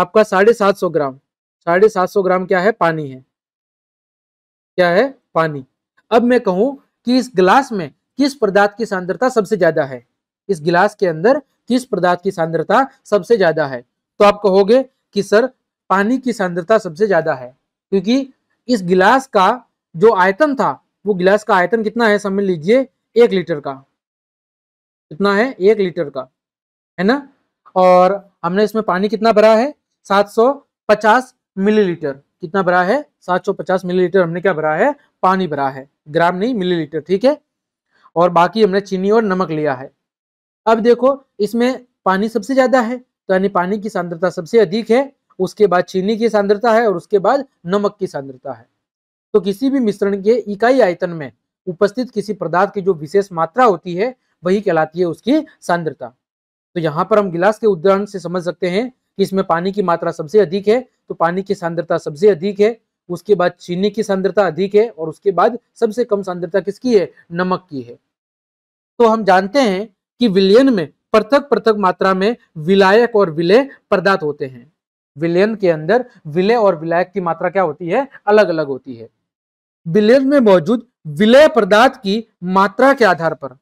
आपका साढ़े सात सौ ग्राम साढ़े सात सौ ग्राम क्या है पानी है क्या है पानी अब मैं कहूं कि इस गिलास में किस पदार्थ की सांद्रता सबसे ज्यादा है इस गिलास के अंदर किस पदार्थ की सांद्रता सबसे ज्यादा है तो आप कहोगे कि सर पानी की सांद्रता सबसे ज्यादा है क्योंकि इस गिलास का जो आयतन था वो गिलास का आयतन कितना है समझ लीजिए एक लीटर का कितना है एक लीटर का है ना और हमने इसमें पानी कितना भरा है 750 मिलीलीटर कितना भरा है 750 मिलीलीटर हमने क्या भरा है पानी भरा है ग्राम नहीं मिलीलीटर ठीक है और बाकी हमने चीनी और नमक लिया है अब देखो इसमें पानी सबसे ज्यादा है तो यानी पानी की सांद्रता सबसे अधिक है उसके बाद चीनी की सांद्रता है और उसके बाद नमक की सांद्रता है तो किसी भी मिश्रण के इकाई आयतन में उपस्थित किसी पदार्थ की जो विशेष मात्रा होती है वही कहलाती है उसकी सांद्रता तो यहाँ पर हम गिलास के उदाहरण से समझ सकते हैं कि इसमें पानी की मात्रा सबसे अधिक है तो पानी की सांद्रता सबसे अधिक है उसके बाद चीनी की सांद्रता अधिक है और उसके बाद सबसे कम सांद्रता किसकी है नमक की है तो हम जानते हैं कि विलयन में पृथक पृथक मात्रा में विलायक और विलय पदार्थ होते हैं विलयन के अंदर विलय और विलायक की मात्रा क्या होती है अलग अलग होती है विलयन में मौजूद विलय पदार्थ की मात्रा के आधार पर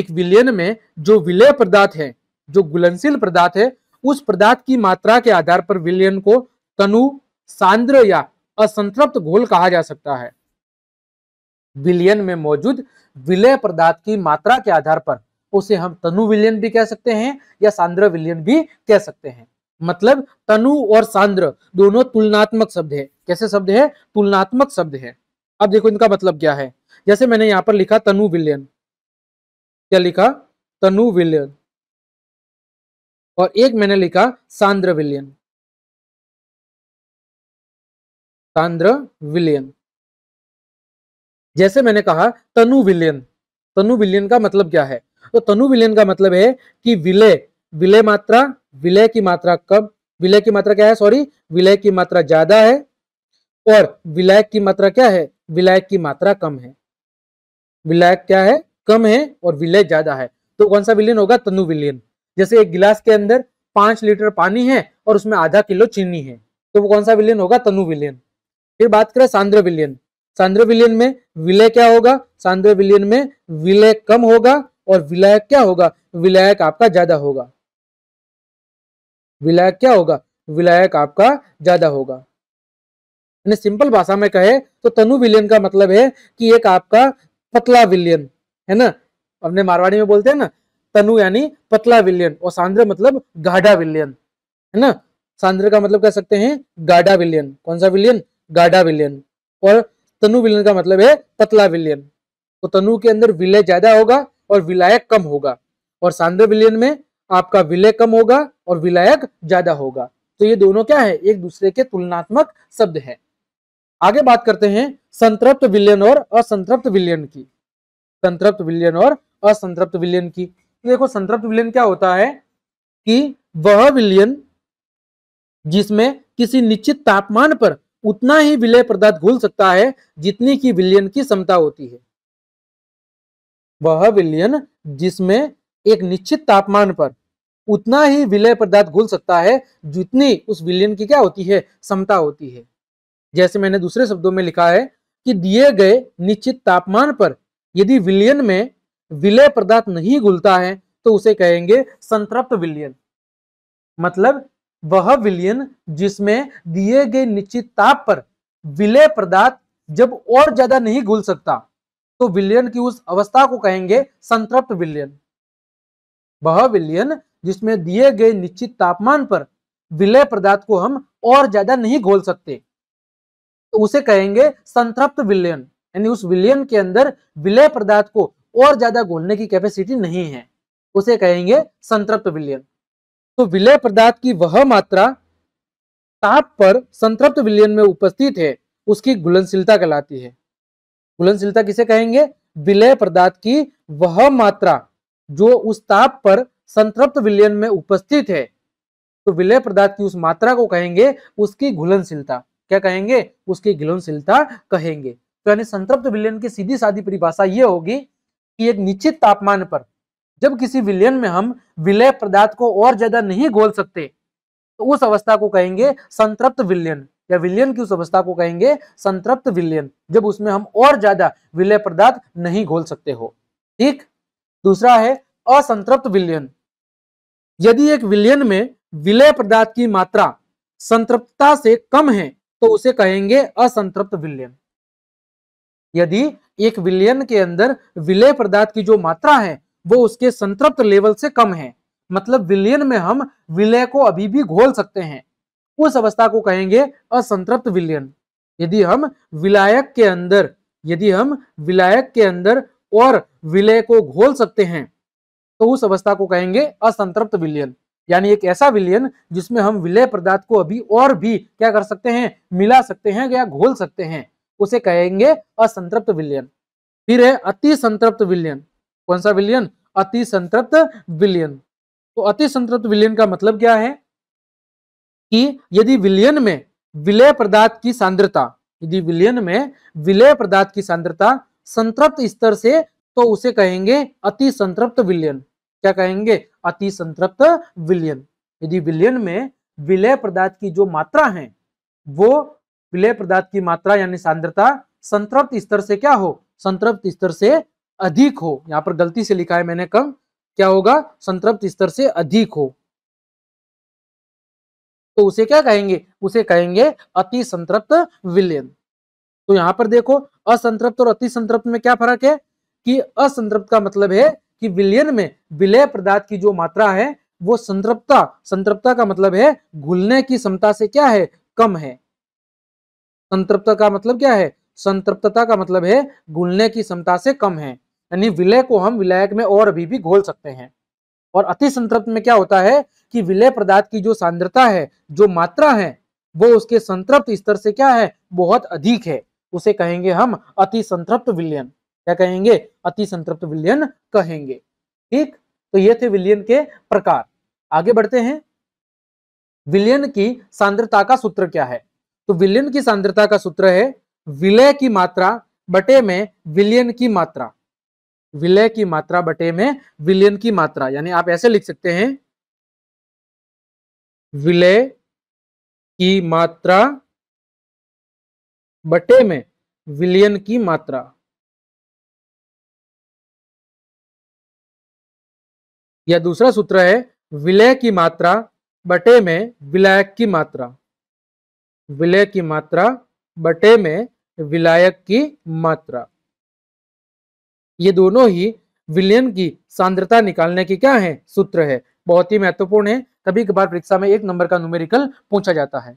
एक विलयन में जो विलय पदार्थ है जो गुलनशील पदार्थ है उस पदार्थ की मात्रा के आधार पर विलयन को तनु सांद्र या असंतृप्त घोल कहा जा सकता है विलयन में मौजूद विलय पदार्थ की मात्रा के आधार पर उसे हम तनु विलयन भी कह सकते हैं या सांद्र विलयन भी कह सकते हैं मतलब तनु और सांद्र दोनों तुलनात्मक शब्द है कैसे शब्द है तुलनात्मक शब्द है अब देखो इनका मतलब क्या है जैसे मैंने यहां पर लिखा तनु विलियन क्या लिखा तनु विलियन और एक मैंने लिखा सांद्र विलियन सांद्र विलियन जैसे मैंने कहा तनु विलियन तनु विलियन का मतलब क्या है तो तनु विलियन का मतलब है कि विलय विलय मात्रा विलय की मात्रा कब विलय की मात्रा क्या है सॉरी विलय की मात्रा ज्यादा है और विलायक की मात्रा क्या है विलायक की मात्रा कम है विलायक क्या है कम है और विलय ज्यादा है तो कौन सा विलियन होगा तनु विलियन जैसे एक गिलास के अंदर पांच लीटर पानी है और उसमें आधा किलो चीनी है तो वो कौन सा विलियन होगा तनु विलियन फिर बात करें सांद्र विलियन सांद्र विलियन में विलय क्या होगा सांद्र विलियन में विलय कम होगा और विलायक क्या होगा विलायक आपका ज्यादा होगा विलायक क्या होगा विलायक आपका ज्यादा होगा यानी सिंपल भाषा में कहे तो तनु विलियन का मतलब है कि एक आपका पतला विलियन है ना अपने मारवाड़ी में बोलते हैं ना तनु यानी पतला विलियन और सांद्र मतलब गाढ़ा विलियन है ना सांद्र का मतलब कह सकते हैं गाढ़ा विलियन कौन सा विलियन गाढ़ा विलियन और तनु विलियन का मतलब है पतला विलियन तो तनु के अंदर विलय ज्यादा होगा और विलायक कम होगा और सांद्र विलियन में आपका विलय कम होगा और विलयक ज्यादा होगा तो ये दोनों क्या है एक दूसरे के तुलनात्मक शब्द है आगे बात करते हैं संतृप्त विलयन और असंतृप्त विलयन की संतृप्त विलयन और असंतृप्त विलयन की तो देखो संतृप्त विलयन क्या होता है कि वह विलयन जिसमें किसी निश्चित तापमान पर उतना ही विलय पदार्थ घुल सकता है जितनी की विलयन की क्षमता होती है वह विलयन जिसमें एक निश्चित तापमान पर उतना ही विलय पदार्थ घुल सकता है जितनी उस विलयन की क्या होती है क्षमता होती है जैसे मैंने दूसरे शब्दों में लिखा है कि दिए गए निश्चित तापमान पर यदि विलयन में विलय पदार्थ नहीं घुलता है तो उसे कहेंगे संतृप्त विलयन मतलब वह विलयन जिसमें दिए गए निश्चित ताप पर विलय पदार्थ जब और ज्यादा नहीं घुल सकता तो विलयन की उस अवस्था को कहेंगे संतृप्त विलयन वह विलयन जिसमें दिए गए निश्चित तापमान पर विलय पदार्थ को हम और ज्यादा नहीं घोल सकते तो उसे कहेंगे संतृप्त विलयन यानी उस विलयन के अंदर विलय पदार्थ को और ज्यादा घोलने की कैपेसिटी नहीं है उसे कहेंगे संतृप्त विलयन तो विलय पदार्थ की वह मात्रा ताप पर संतृप्त विलयन में उपस्थित है उसकी घुलनशीलता कहलाती है घुलनशीलता किसे कहेंगे विलय पदार्थ की वह मात्रा जो उस ताप पर संतृप्त विलयन में उपस्थित है तो विलय पदार्थ की उस मात्रा को कहेंगे उसकी घुलनशीलता क्या कहेंगे उसकी घुलनशीलता कहेंगे तो यानी संतृप्त विलयन की सीधी साधी परिभाषा यह होगी कि एक निश्चित तापमान पर जब किसी विलयन में हम विलय पदार्थ को और ज्यादा नहीं घोल सकते तो उस अवस्था को कहेंगे संतृप्त विलयन या विलयन की उस अवस्था को कहेंगे संतृप्त विलयन जब उसमें हम और ज्यादा विलय पदार्थ नहीं घोल सकते हो ठीक दूसरा है असंतृप्त विलयन यदि एक विलयन में विलय पदार्थ की मात्रा संतृप्तता से कम है तो उसे कहेंगे असंतृप्त विलयन यदि एक विलयन के अंदर विलय पदार्थ की जो मात्रा है वो उसके संतृप्त लेवल से कम है मतलब विलयन में हम विलय को अभी भी घोल सकते हैं उस अवस्था को कहेंगे असंतृप्त विलयन यदि हम विलायक के अंदर यदि हम विलायक के अंदर और विलय को घोल सकते हैं तो उस अवस्था को कहेंगे असंतृप्त विलयन यानी एक ऐसा विलयन जिसमें हम विलय पदार्थ को अभी और भी क्या कर सकते हैं मिला सकते हैं या घोल सकते हैं उसे कहेंगे असंतृप्त विलयन फिर है अति संतृप्त विलयन कौन सा विलयन अति संतृप्त विलयन तो अति संतृप्त विलयन का मतलब क्या है कि यदि विलयन में विलय पदार्थ की सांद्रता यदि विलयन में विलय पदार्थ की सांद्रता संतृप्त स्तर से तो उसे कहेंगे अति संतृप्त विलयन क्या कहेंगे अति संतृप्त विलयन यदि विलयन में विलय पदार्थ की जो मात्रा है वो विलय पदार्थ की मात्रा यानी सांद्रता संतृप्त स्तर से क्या हो संतृप्त स्तर से अधिक हो यहां पर गलती से लिखा है मैंने कम क्या होगा संतृप्त स्तर से अधिक हो तो उसे क्या कहेंगे उसे कहेंगे अति संतृप्त विलयन तो यहां पर देखो असंतृप्त और अति संतृप्त में क्या फर्क है कि असंतृप्त का मतलब है कि विलयन में विलय पदार्थ की जो मात्रा है वो संतृप्ता संतृप्ता का मतलब है घुलने की क्षमता से क्या है कम है संतृप्ता का मतलब क्या है संतृप्तता का मतलब है घुलने की क्षमता से कम है यानी विलय को हम विलायक में और अभी भी घोल सकते हैं और अति संतृप्त में क्या होता है कि विलय पदार्थ की जो सांद्रता है जो मात्रा है वो उसके संतृप्त स्तर से क्या है बहुत अधिक है उसे कहेंगे हम अति संतृप्त विलियन क्या कहेंगे अति संतृप्त विलियन कहेंगे ठीक तो ये थे विलियन के प्रकार आगे बढ़ते हैं विलियन की सांद्रता का सूत्र क्या है तो विलियन की सांद्रता का सूत्र है विलय की मात्रा बटे में विलियन की मात्रा विलय की मात्रा बटे में विलियन की मात्रा यानी आप ऐसे लिख सकते हैं विलय की मात्रा बटे में विलियन की मात्रा या दूसरा सूत्र है विलय की मात्रा बटे में विलायक की मात्रा विलय की मात्रा बटे में विलायक की मात्रा ये दोनों ही विलयन की सांद्रता निकालने की क्या है सूत्र है बहुत ही महत्वपूर्ण है कभी कभार परीक्षा में एक नंबर का न्यूमेरिकल पूछा जाता है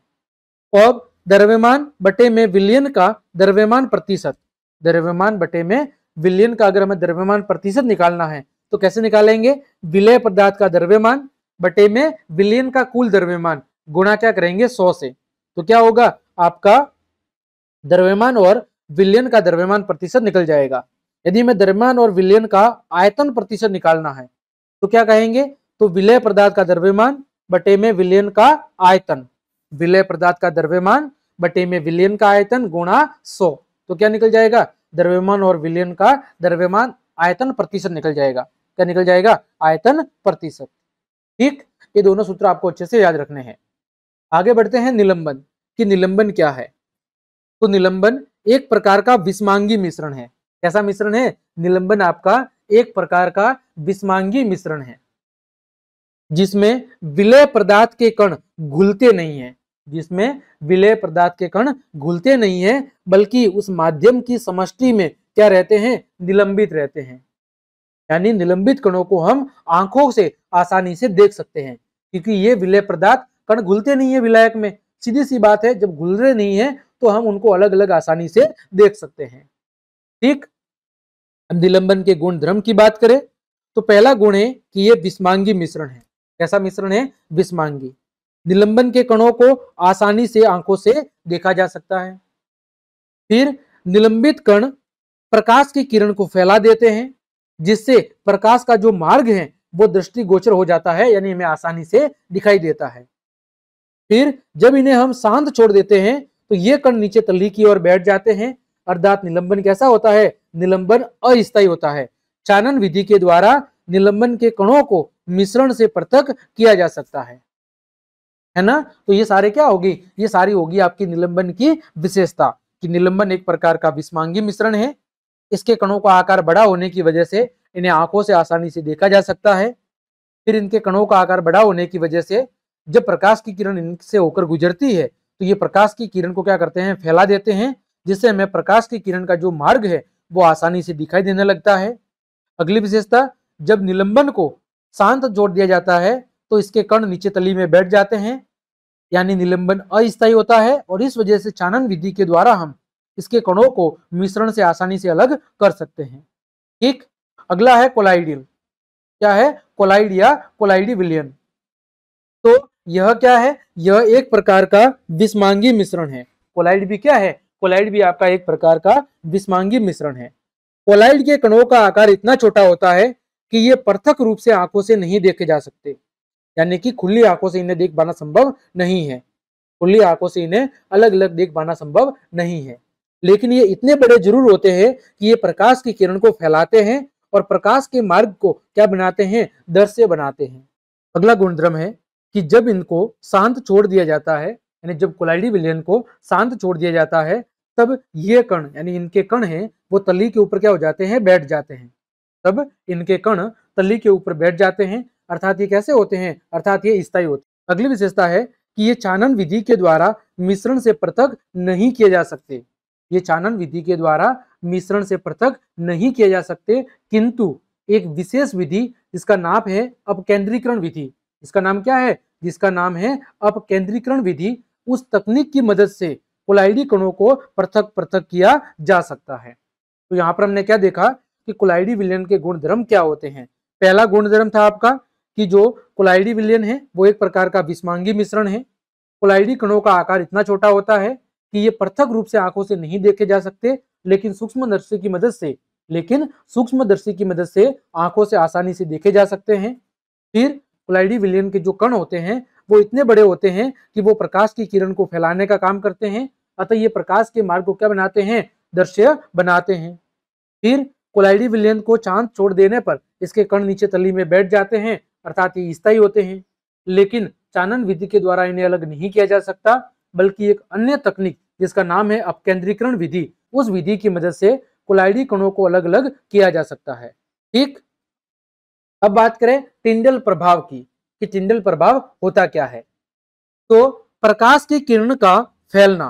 और द्रव्यमान बटे में विलियन का द्रव्यमान प्रतिशत द्रव्यमान बटे में विलियन का अगर हमें द्रव्यमान प्रतिशत निकालना है तो कैसे निकालेंगे विलय पदार्थ का द्रव्यमान बटे में विलियन का कुल द्रव्यमान गुणा क्या करेंगे सौ से तो क्या होगा आपका द्रव्यमान और विलियन का द्रव्यमान प्रतिशत निकल जाएगा यदि हमें द्रव्यमान और विलियन का आयतन प्रतिशत निकालना है तो क्या कहेंगे तो विलय पदार्थ का द्रव्यमान बटे में विलियन का आयतन विलय पदार्थ का द्रव्यमान बटे में विलियन का आयतन गुणा सौ तो क्या निकल जाएगा द्रव्यमान और विलियन का द्रव्यमान आयतन प्रतिशत निकल जाएगा क्या निकल जाएगा आयतन प्रतिशत ठीक ये दोनों सूत्र आपको अच्छे से याद रखने हैं आगे बढ़ते हैं निलंबन कि निलंबन क्या है तो निलंबन एक प्रकार का विस्मांगी मिश्रण है कैसा मिश्रण है निलंबन आपका एक प्रकार का विस्मांगी मिश्रण है जिसमें विलय पदार्थ के कण घुलते नहीं है जिसमें विलय पदार्थ के कण घुलते नहीं है बल्कि उस माध्यम की समष्टि में क्या रहते हैं निलंबित रहते हैं यानी निलंबित कणों को हम आंखों से आसानी से देख सकते हैं क्योंकि ये विलय पदार्थ कण घुलते नहीं है विलायक में सीधी सी बात है जब घुल रहे नहीं है तो हम उनको अलग अलग आसानी से देख सकते हैं ठीक हम निलंबन के गुण धर्म की बात करें तो पहला गुण है कि ये विस्मांगी मिश्रण है कैसा मिश्रण है विस्मांगी निलंबन के कणों को आसानी से आंखों से देखा जा सकता है फिर निलंबित कण प्रकाश की किरण को फैला देते हैं जिससे प्रकाश का जो मार्ग है वो दृष्टि गोचर हो जाता है यानी हमें आसानी से दिखाई देता है फिर जब इन्हें हम शांत छोड़ देते हैं तो ये कण नीचे तल्ली की ओर बैठ जाते हैं अर्थात निलंबन कैसा होता है निलंबन अस्थायी होता है चानन विधि के द्वारा निलंबन के कणों को मिश्रण से पृथक किया जा सकता है है ना तो ये सारे क्या होगी ये सारी होगी आपकी निलंबन की विशेषता कि निलंबन एक प्रकार का विस्मांगी मिश्रण है इसके कणों का आकार बड़ा होने की वजह से इन्हें आंखों से आसानी से देखा जा सकता है फिर इनके कणों का आकार बड़ा होने की वजह से जब प्रकाश की किरण इनसे होकर गुजरती है तो ये प्रकाश की किरण को क्या करते हैं फैला देते हैं जिससे हमें प्रकाश की किरण का जो मार्ग है वो आसानी से दिखाई देने लगता है अगली विशेषता जब निलंबन को शांत जोड़ दिया जाता है तो इसके कण नीचे तली में बैठ जाते हैं यानी निलंबन अस्थायी होता है और इस वजह से चानन विधि के द्वारा हम इसके कणों को मिश्रण से आसानी से अलग कर सकते हैं ठीक अगला है कोलाइडियल क्या है कोलाइड या कोलाइडिविलियन तो यह क्या है यह एक प्रकार का विस्मांगी मिश्रण है कोलाइड भी क्या है कोलाइड भी आपका एक प्रकार का विस्मांगी मिश्रण है कोलाइड के कणों का आकार इतना छोटा होता है कि ये पृथक रूप से आंखों से नहीं देखे जा सकते यानी कि खुली आंखों से इन्हें देख पाना संभव नहीं है खुली आंखों से इन्हें अलग अलग देख पाना संभव नहीं है लेकिन ये इतने बड़े जरूर होते हैं कि ये प्रकाश की किरण को फैलाते हैं और प्रकाश के मार्ग को क्या बनाते हैं दृश्य बनाते हैं अगला गुणधर्म है कि जब इनको शांत छोड़ दिया जाता है यानी जब कोलाइडी विलियन को शांत छोड़ दिया जाता है तब ये कण यानी इनके कण हैं वो तली के ऊपर क्या हो जाते हैं बैठ जाते हैं तब इनके कण तली के ऊपर बैठ जाते हैं अर्थात ये कैसे होते हैं अर्थात ये स्थायी होते हैं अगली विशेषता है कि ये चानन विधि के द्वारा मिश्रण से पृथक नहीं किए जा सकते ये चानन विधि के द्वारा मिश्रण से पृथक नहीं किए जा सकते किंतु एक विशेष विधि जिसका नाम है अपकेंद्रीकरण विधि इसका नाम क्या है जिसका नाम है अपकेंद्रीकरण विधि उस तकनीक की मदद से कोलाइडी कणों को पृथक पृथक किया जा सकता है तो यहाँ पर हमने क्या देखा कि कोलाइडी विलयन के गुणधर्म क्या होते हैं पहला गुणधर्म था आपका कि जो कोलाइडी विलयन है वो एक प्रकार का विस्मांगी मिश्रण है कोलाइडी कणों का आकार इतना छोटा होता है कि ये पृथक रूप से आंखों से नहीं देखे जा सकते लेकिन सूक्ष्म दर्शी की मदद से लेकिन सूक्ष्म दर्शी की मदद से आंखों से आसानी से देखे जा सकते हैं फिर कोलाइडी विलियन के जो कण होते हैं वो इतने बड़े होते हैं कि वो प्रकाश की किरण को फैलाने का काम करते हैं अतः ये प्रकाश के मार्ग को क्या बनाते हैं दृश्य बनाते हैं फिर कोलाइडी विलियन को चांद छोड़ देने पर इसके कण नीचे तली में बैठ जाते हैं अर्थात ये स्थायी होते हैं लेकिन चानन विधि के द्वारा इन्हें अलग नहीं किया जा सकता बल्कि एक अन्य तकनीक जिसका नाम है अपकेंद्रीकरण विधि उस विधि की मदद से कोलाइडी कणों को अलग अलग किया जा सकता है ठीक अब बात करें टिंडल प्रभाव की कि टिंडल प्रभाव होता क्या है तो प्रकाश की किरण का फैलना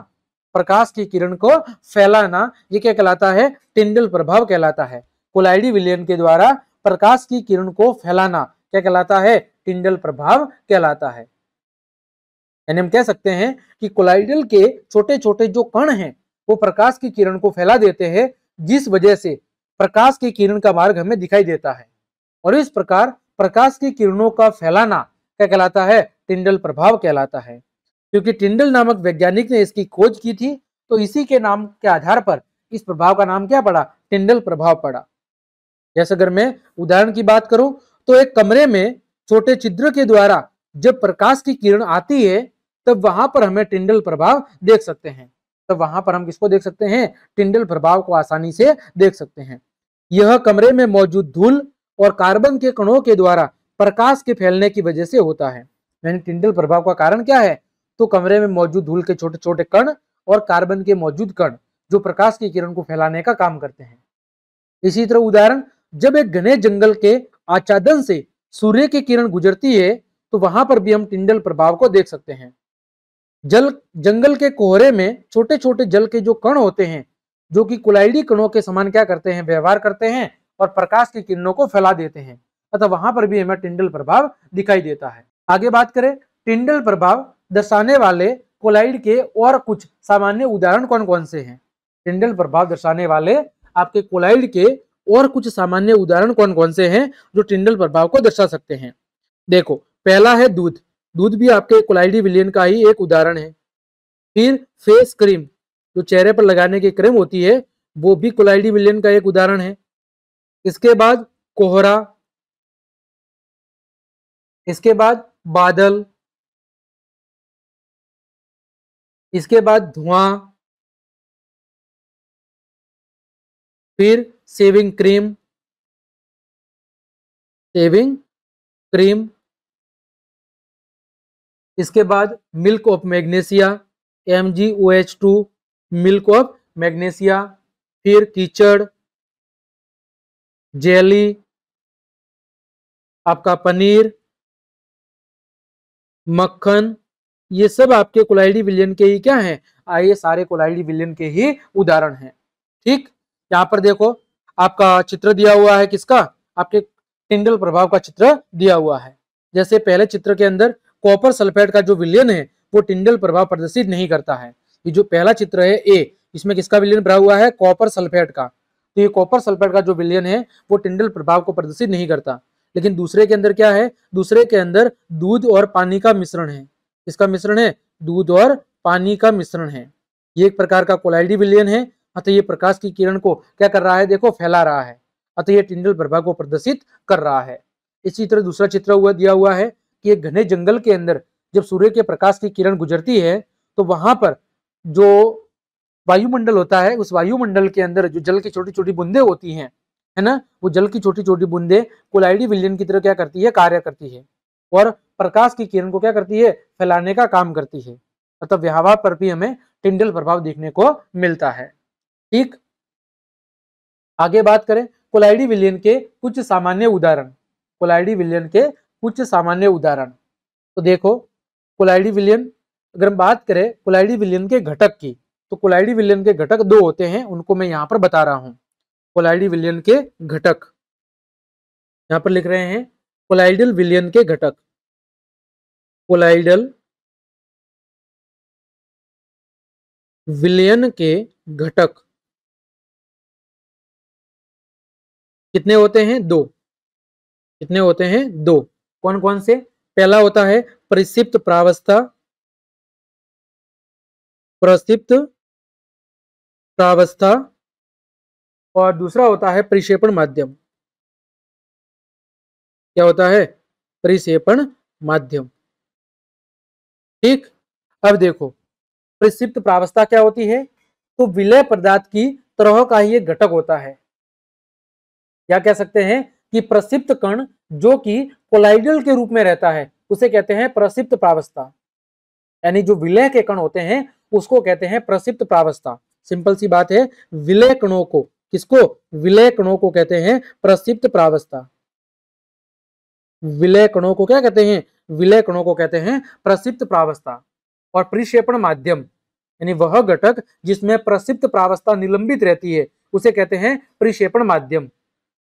प्रकाश की किरण को फैलाना ये क्या कहलाता है टिंडल प्रभाव कहलाता है कोलाइडी विलियन के द्वारा प्रकाश की किरण को फैलाना क्या कहलाता है टिंडल प्रभाव कहलाता है यानी हम कह सकते हैं कि कोलाइडल के छोटे छोटे जो कण हैं वो प्रकाश की किरण को फैला देते हैं जिस वजह से प्रकाश की किरण का मार्ग हमें दिखाई देता है और इस प्रकार प्रकाश की किरणों का फैलाना क्या कहलाता है टिंडल प्रभाव कहलाता है क्योंकि टिंडल नामक वैज्ञानिक ने इसकी खोज की थी तो इसी के नाम के आधार पर इस प्रभाव का नाम क्या पड़ा टिंडल प्रभाव पड़ा जैसे अगर मैं उदाहरण की बात करूं तो एक कमरे में छोटे छिद्र के द्वारा जब प्रकाश की किरण आती है तब वहां पर हमें टिंडल प्रभाव देख सकते हैं तो वहां पर हम किसको देख सकते हैं टिंडल प्रभाव को आसानी से देख सकते हैं यह कमरे में मौजूद धूल और कार्बन के कणों के द्वारा प्रकाश के फैलने की वजह से होता है यानी टिंडल प्रभाव का कारण क्या है तो कमरे में मौजूद धूल के छोटे छोटे कण और कार्बन के मौजूद कण जो प्रकाश की किरण को फैलाने का काम करते हैं इसी तरह उदाहरण जब एक घने जंगल के आच्छादन से सूर्य की किरण गुजरती है तो वहां पर भी हम टिंडल प्रभाव को देख सकते हैं जल जंगल के कोहरे में छोटे छोटे जल के जो कण होते हैं जो कि कुलाइडी कणों के समान क्या करते हैं व्यवहार करते हैं और प्रकाश की किरणों को फैला देते हैं अतः वहां पर भी हमें टिंडल प्रभाव दिखाई देता है आगे बात करें टिंडल प्रभाव दर्शाने वाले कोलाइड के और कुछ सामान्य उदाहरण कौन कौन से हैं टिंडल प्रभाव दर्शाने वाले आपके कोलाइड के और कुछ सामान्य उदाहरण कौन कौन से हैं जो टिंडल प्रभाव को दर्शा सकते हैं देखो पहला है दूध दूध भी आपके कोलाइडी विलियन का ही एक उदाहरण है फिर फेस क्रीम जो चेहरे पर लगाने की क्रीम होती है वो भी कोलाइडी विलियन का एक उदाहरण है इसके बाद कोहरा इसके बाद बादल इसके बाद धुआं फिर सेविंग क्रीम सेविंग क्रीम इसके बाद milk of magnesia M G O H two milk of magnesia फिर कीचड़ जेली आपका पनीर मक्खन ये सब आपके कोलाइडी विलियन के ही क्या हैं आइए सारे कोलाइडी विलियन के ही उदाहरण हैं ठीक यहां पर देखो आपका चित्र दिया हुआ है किसका आपके टिंडल प्रभाव का चित्र दिया हुआ है जैसे पहले चित्र के अंदर कॉपर सल्फेट का जो विलियन है वो टिंडल प्रभाव प्रदर्शित नहीं करता है ये जो पहला चित्र है ए इसमें किसका विलियन भरा हुआ है कॉपर सल्फेट का तो ये कॉपर सल्फेट का जो विलियन है वो टिंडल प्रभाव को प्रदर्शित नहीं करता लेकिन दूसरे के अंदर क्या है दूसरे के अंदर दूध और पानी का मिश्रण है इसका मिश्रण है दूध और पानी का मिश्रण है ये एक प्रकार का कोलाइडी विलियन है अतः ये प्रकाश की किरण को क्या कर रहा है देखो फैला रहा है अतः ये टिंडल प्रभा को प्रदर्शित कर रहा है इसी तरह दूसरा चित्र हुआ दिया हुआ है कि एक घने जंगल के अंदर जब सूर्य के प्रकाश की किरण गुजरती है तो वहां पर जो वायुमंडल होता है उस वायुमंडल के अंदर जो जल की छोटी छोटी बूंदे होती हैं है ना वो जल की छोटी छोटी बूंदे कोलाइडी विलियन की तरह क्या करती है कार्य करती है और प्रकाश की किरण को क्या करती है फैलाने का काम करती है अतः तो व्यवहार पर भी हमें टिंडल प्रभाव देखने को मिलता है ठीक आगे बात करें कोलाइडी विलियन के कुछ सामान्य उदाहरण कोलाइडी विलियन के कुछ सामान्य उदाहरण तो देखो कोलाइडी विलियन अगर हम बात करें कोलाइडी विलियन के घटक की तो कोलाइडी विलियन के घटक दो होते हैं उनको मैं यहां पर बता रहा हूं कोलाइडी विलियन के घटक यहां पर लिख रहे हैं कोलाइडल विलियन के घटक कोलाइडल विलियन के घटक कितने होते हैं दो कितने होते हैं दो कौन कौन से पहला होता है प्रसिप्त प्रावस्था प्रसिप्त प्रावस्था और दूसरा होता है परिक्षेपण माध्यम क्या होता है परिक्षेपण माध्यम ठीक अब देखो प्रसिप्त प्रावस्था क्या होती है तो विलय पदार्थ की तरह का ही एक घटक होता है या कह सकते हैं कि प्रसिप्त कण जो कि कोलाइडल के रूप में रहता है उसे कहते हैं प्रसिप्त प्रावस्था यानी जो विलय के कण होते हैं उसको कहते हैं प्रसिप्त प्रावस्था सिंपल सी बात है विलय कणों को किसको विलय कणों को कहते हैं प्रसिप्त प्रावस्था विलय कणों को क्या कहते हैं विलय कणों को कहते हैं प्रसिप्त प्रावस्था और परिक्षेपण माध्यम यानी वह घटक जिसमें प्रसिप्त प्रावस्था निलंबित रहती है उसे कहते हैं परिक्षेपण माध्यम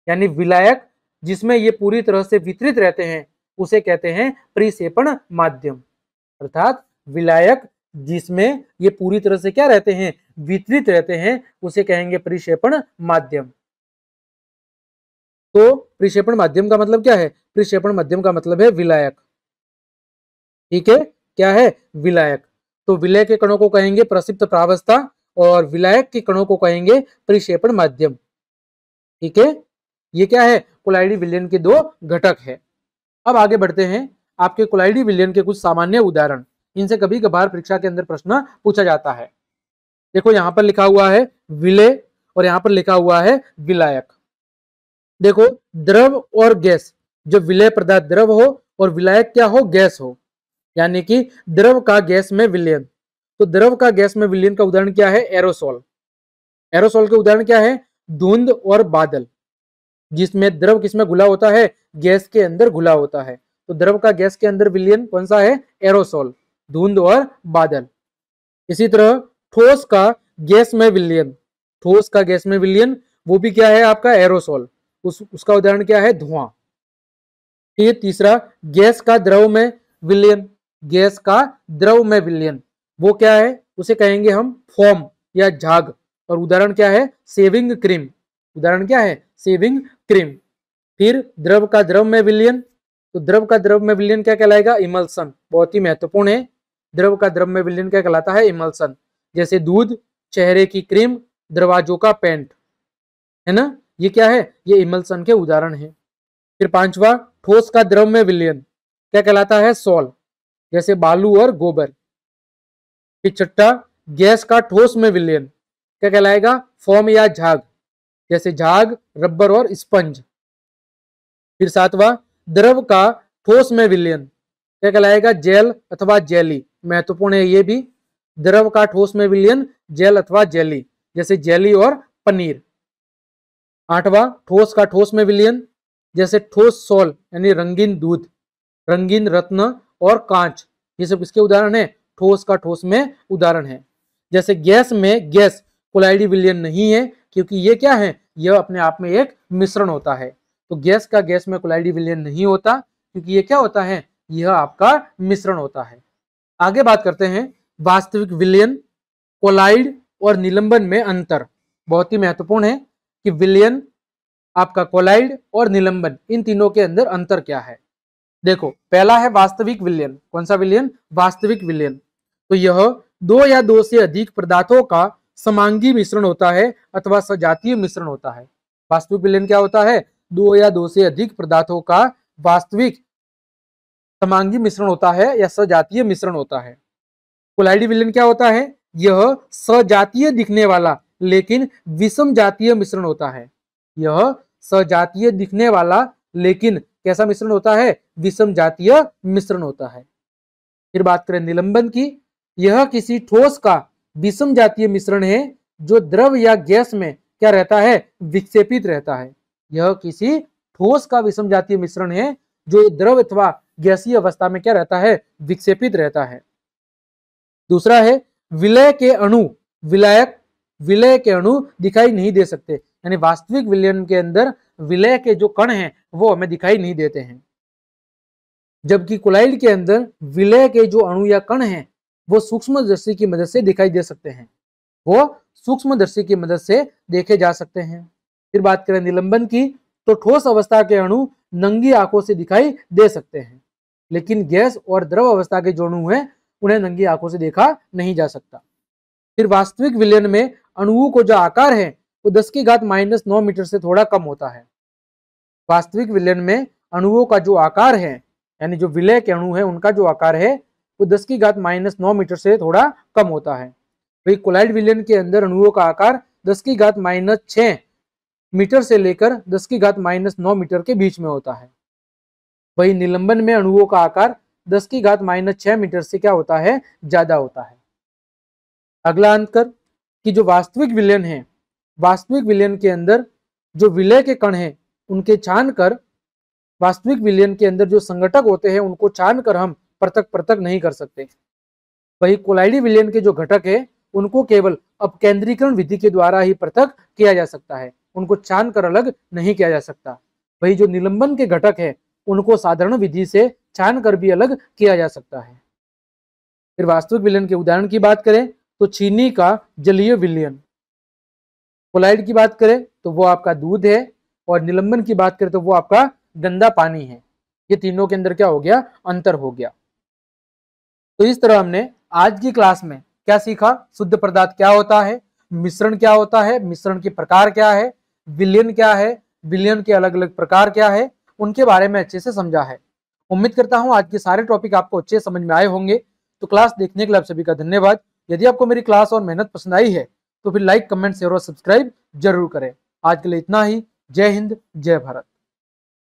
यानी विलायक जिसमें ये पूरी तरह से वितरित रहते हैं उसे कहते हैं प्रिसेपण माध्यम अर्थात विलायक जिसमें ये पूरी तरह से क्या रहते हैं वितरित रहते हैं उसे कहेंगे प्रिसेपण माध्यम तो प्रिसेपण माध्यम का मतलब क्या है प्रिसेपण माध्यम का मतलब है विलायक ठीक है क्या है विलायक तो विलय के कणों को कहेंगे प्रसिप्त प्रावस्था और विलायक के कणों को कहेंगे प्रिसेपण माध्यम ठीक है ये क्या है कोलाइडी विलियन के दो घटक है अब आगे बढ़ते हैं आपके कोलाइडी विलियन के कुछ सामान्य उदाहरण इनसे कभी कभार परीक्षा के अंदर प्रश्न पूछा जाता है देखो यहां पर लिखा हुआ है विलय और यहाँ पर लिखा हुआ है विलायक देखो द्रव और गैस जो विलय पदार्थ द्रव हो और विलायक क्या हो गैस हो यानी कि द्रव का गैस में विलयन तो द्रव का गैस में विलयन का उदाहरण क्या है एरोसोल एरोसोल के उदाहरण क्या है धुंध और बादल जिसमें द्रव किसमें घुला होता है गैस के अंदर घुला होता है तो द्रव का गैस के अंदर विलियन कौन सा है एरोसोल धुंध और बादल इसी तरह ठोस का गैस में विलियन ठोस का गैस में विलियन वो भी क्या है आपका एरोसोल उस उसका उदाहरण क्या है धुआं फिर तीसरा गैस का द्रव में विलियन गैस का द्रव में विलियन वो क्या है उसे कहेंगे हम फॉर्म या झाग और उदाहरण क्या है सेविंग क्रीम उदाहरण क्या है सेविंग क्रीम फिर द्रव का द्रव में विलियन तो द्रव का द्रव में विलियन क्या कहलाएगा इमल्सन बहुत ही महत्वपूर्ण है द्रव का द्रव में विलियन क्या कहलाता है इमल्सन जैसे दूध चेहरे की क्रीम दरवाजों का पेंट है ना ये क्या है ये इमल्सन के उदाहरण है फिर पांचवा ठोस का द्रव में विलियन क्या कहलाता है सॉल जैसे बालू और गोबर फिर छठा गैस का ठोस में विलियन क्या कहलाएगा फॉर्म या झाग जैसे झाग रबर और स्पंज फिर सातवां द्रव का ठोस में विलयन क्या कहलाएगा जेल अथवा जेली महत्वपूर्ण है ये भी द्रव का ठोस में विलयन जेल अथवा जेली जैसे जेली और पनीर आठवां ठोस का ठोस में विलयन जैसे ठोस सोल यानी रंगीन दूध रंगीन रत्न और कांच ये सब किसके उदाहरण है ठोस का ठोस में उदाहरण है जैसे गैस में गैस कोलाइडी विलयन नहीं है क्योंकि ये क्या है यह अपने आप में एक मिश्रण होता है तो गैस का गैस में कोलाइडी विलियन नहीं होता क्योंकि यह क्या होता है यह आपका मिश्रण होता है आगे बात करते हैं वास्तविक विलयन कोलाइड और निलंबन में अंतर बहुत ही महत्वपूर्ण है कि विलियन आपका कोलाइड और निलंबन इन तीनों के अंदर अंतर क्या है देखो पहला है वास्तविक विलयन कौन सा विलयन वास्तविक विलयन तो यह दो या दो से अधिक पदार्थों का समांगी मिश्रण होता है अथवा सजातीय मिश्रण होता है वास्तविक विलयन क्या होता है दो या दो से अधिक पदार्थों का वास्तविक समांगी मिश्रण होता है या सजातीय मिश्रण होता है कोलाइड विलयन क्या होता है यह सजातीय दिखने वाला लेकिन विषम जातीय मिश्रण होता है यह सजातीय दिखने वाला लेकिन कैसा मिश्रण होता है विषम जातीय मिश्रण होता है फिर बात करें निलंबन की यह किसी ठोस का विषम जातीय मिश्रण है जो द्रव या गैस में क्या रहता है विक्षेपित रहता है यह किसी ठोस का विषम जातीय मिश्रण है जो द्रव अथवा गैसीय अवस्था में क्या रहता है विक्षेपित रहता है दूसरा है विलय के अणु विलायक विलय के अणु दिखाई नहीं दे सकते यानी वास्तविक विलयन के अंदर विलय के जो कण हैं वो हमें दिखाई नहीं देते हैं जबकि कोलाइड के अंदर विलय के जो अणु या कण हैं वो सूक्ष्म दृष्टि की मदद से दिखाई दे सकते हैं वो सूक्ष्म दृष्टि की मदद से देखे जा सकते हैं फिर बात करें निलंबन की तो ठोस अवस्था के अणु नंगी आंखों से दिखाई दे सकते हैं लेकिन गैस और द्रव अवस्था के जो अणु हैं उन्हें नंगी आंखों से देखा नहीं जा सकता फिर वास्तविक विलयन में अणुओं को जो आकार है वो दस की घात माइनस नौ मीटर से थोड़ा कम होता है वास्तविक विलयन में अणुओं का जो आकार है यानी जो विलय के अणु है उनका जो आकार है वो दस की घात माइनस नौ मीटर से थोड़ा कम होता है वही तो कोलाइड विलियन के अंदर अणुओं का आकार दस की घात माइनस छ मीटर से लेकर दस की घात माइनस नौ मीटर के बीच में होता है वही निलंबन में अणुओं का आकार दस की घात माइनस छः मीटर से क्या होता है ज्यादा होता है अगला अंत कर कि जो वास्तविक विलयन है वास्तविक विलयन के अंदर जो विलय के कण हैं उनके छान कर वास्तविक विलयन के अंदर जो संगठक होते हैं उनको छान कर हम पृथक पृथक नहीं कर सकते वही कोलाइडी विलयन के जो घटक है उनको केवल अपकेंद्रीकरण विधि के द्वारा ही पृथक किया जा सकता है उनको छान कर अलग नहीं किया जा सकता वही जो निलंबन के घटक है उनको साधारण विधि से छान कर भी अलग किया जा सकता है फिर वास्तविक विलयन के उदाहरण की बात करें तो चीनी का जलीय विलयन कोलाइड की बात करें तो वो आपका दूध है और निलंबन की बात करें तो वो आपका गंदा पानी है ये तीनों के अंदर क्या हो गया अंतर हो गया तो इस तरह हमने आज की क्लास में क्या सीखा शुद्ध पदार्थ क्या होता है मिश्रण क्या होता है मिश्रण के प्रकार क्या है विलियन क्या है विलियन के अलग अलग प्रकार क्या है उनके बारे में अच्छे से समझा है उम्मीद करता हूँ आज के सारे टॉपिक आपको अच्छे समझ में आए होंगे तो क्लास देखने के लिए आप सभी का धन्यवाद यदि आपको मेरी क्लास और मेहनत पसंद आई है तो फिर लाइक कमेंट शेयर और सब्सक्राइब जरूर करें आज के लिए इतना ही जय हिंद जय भारत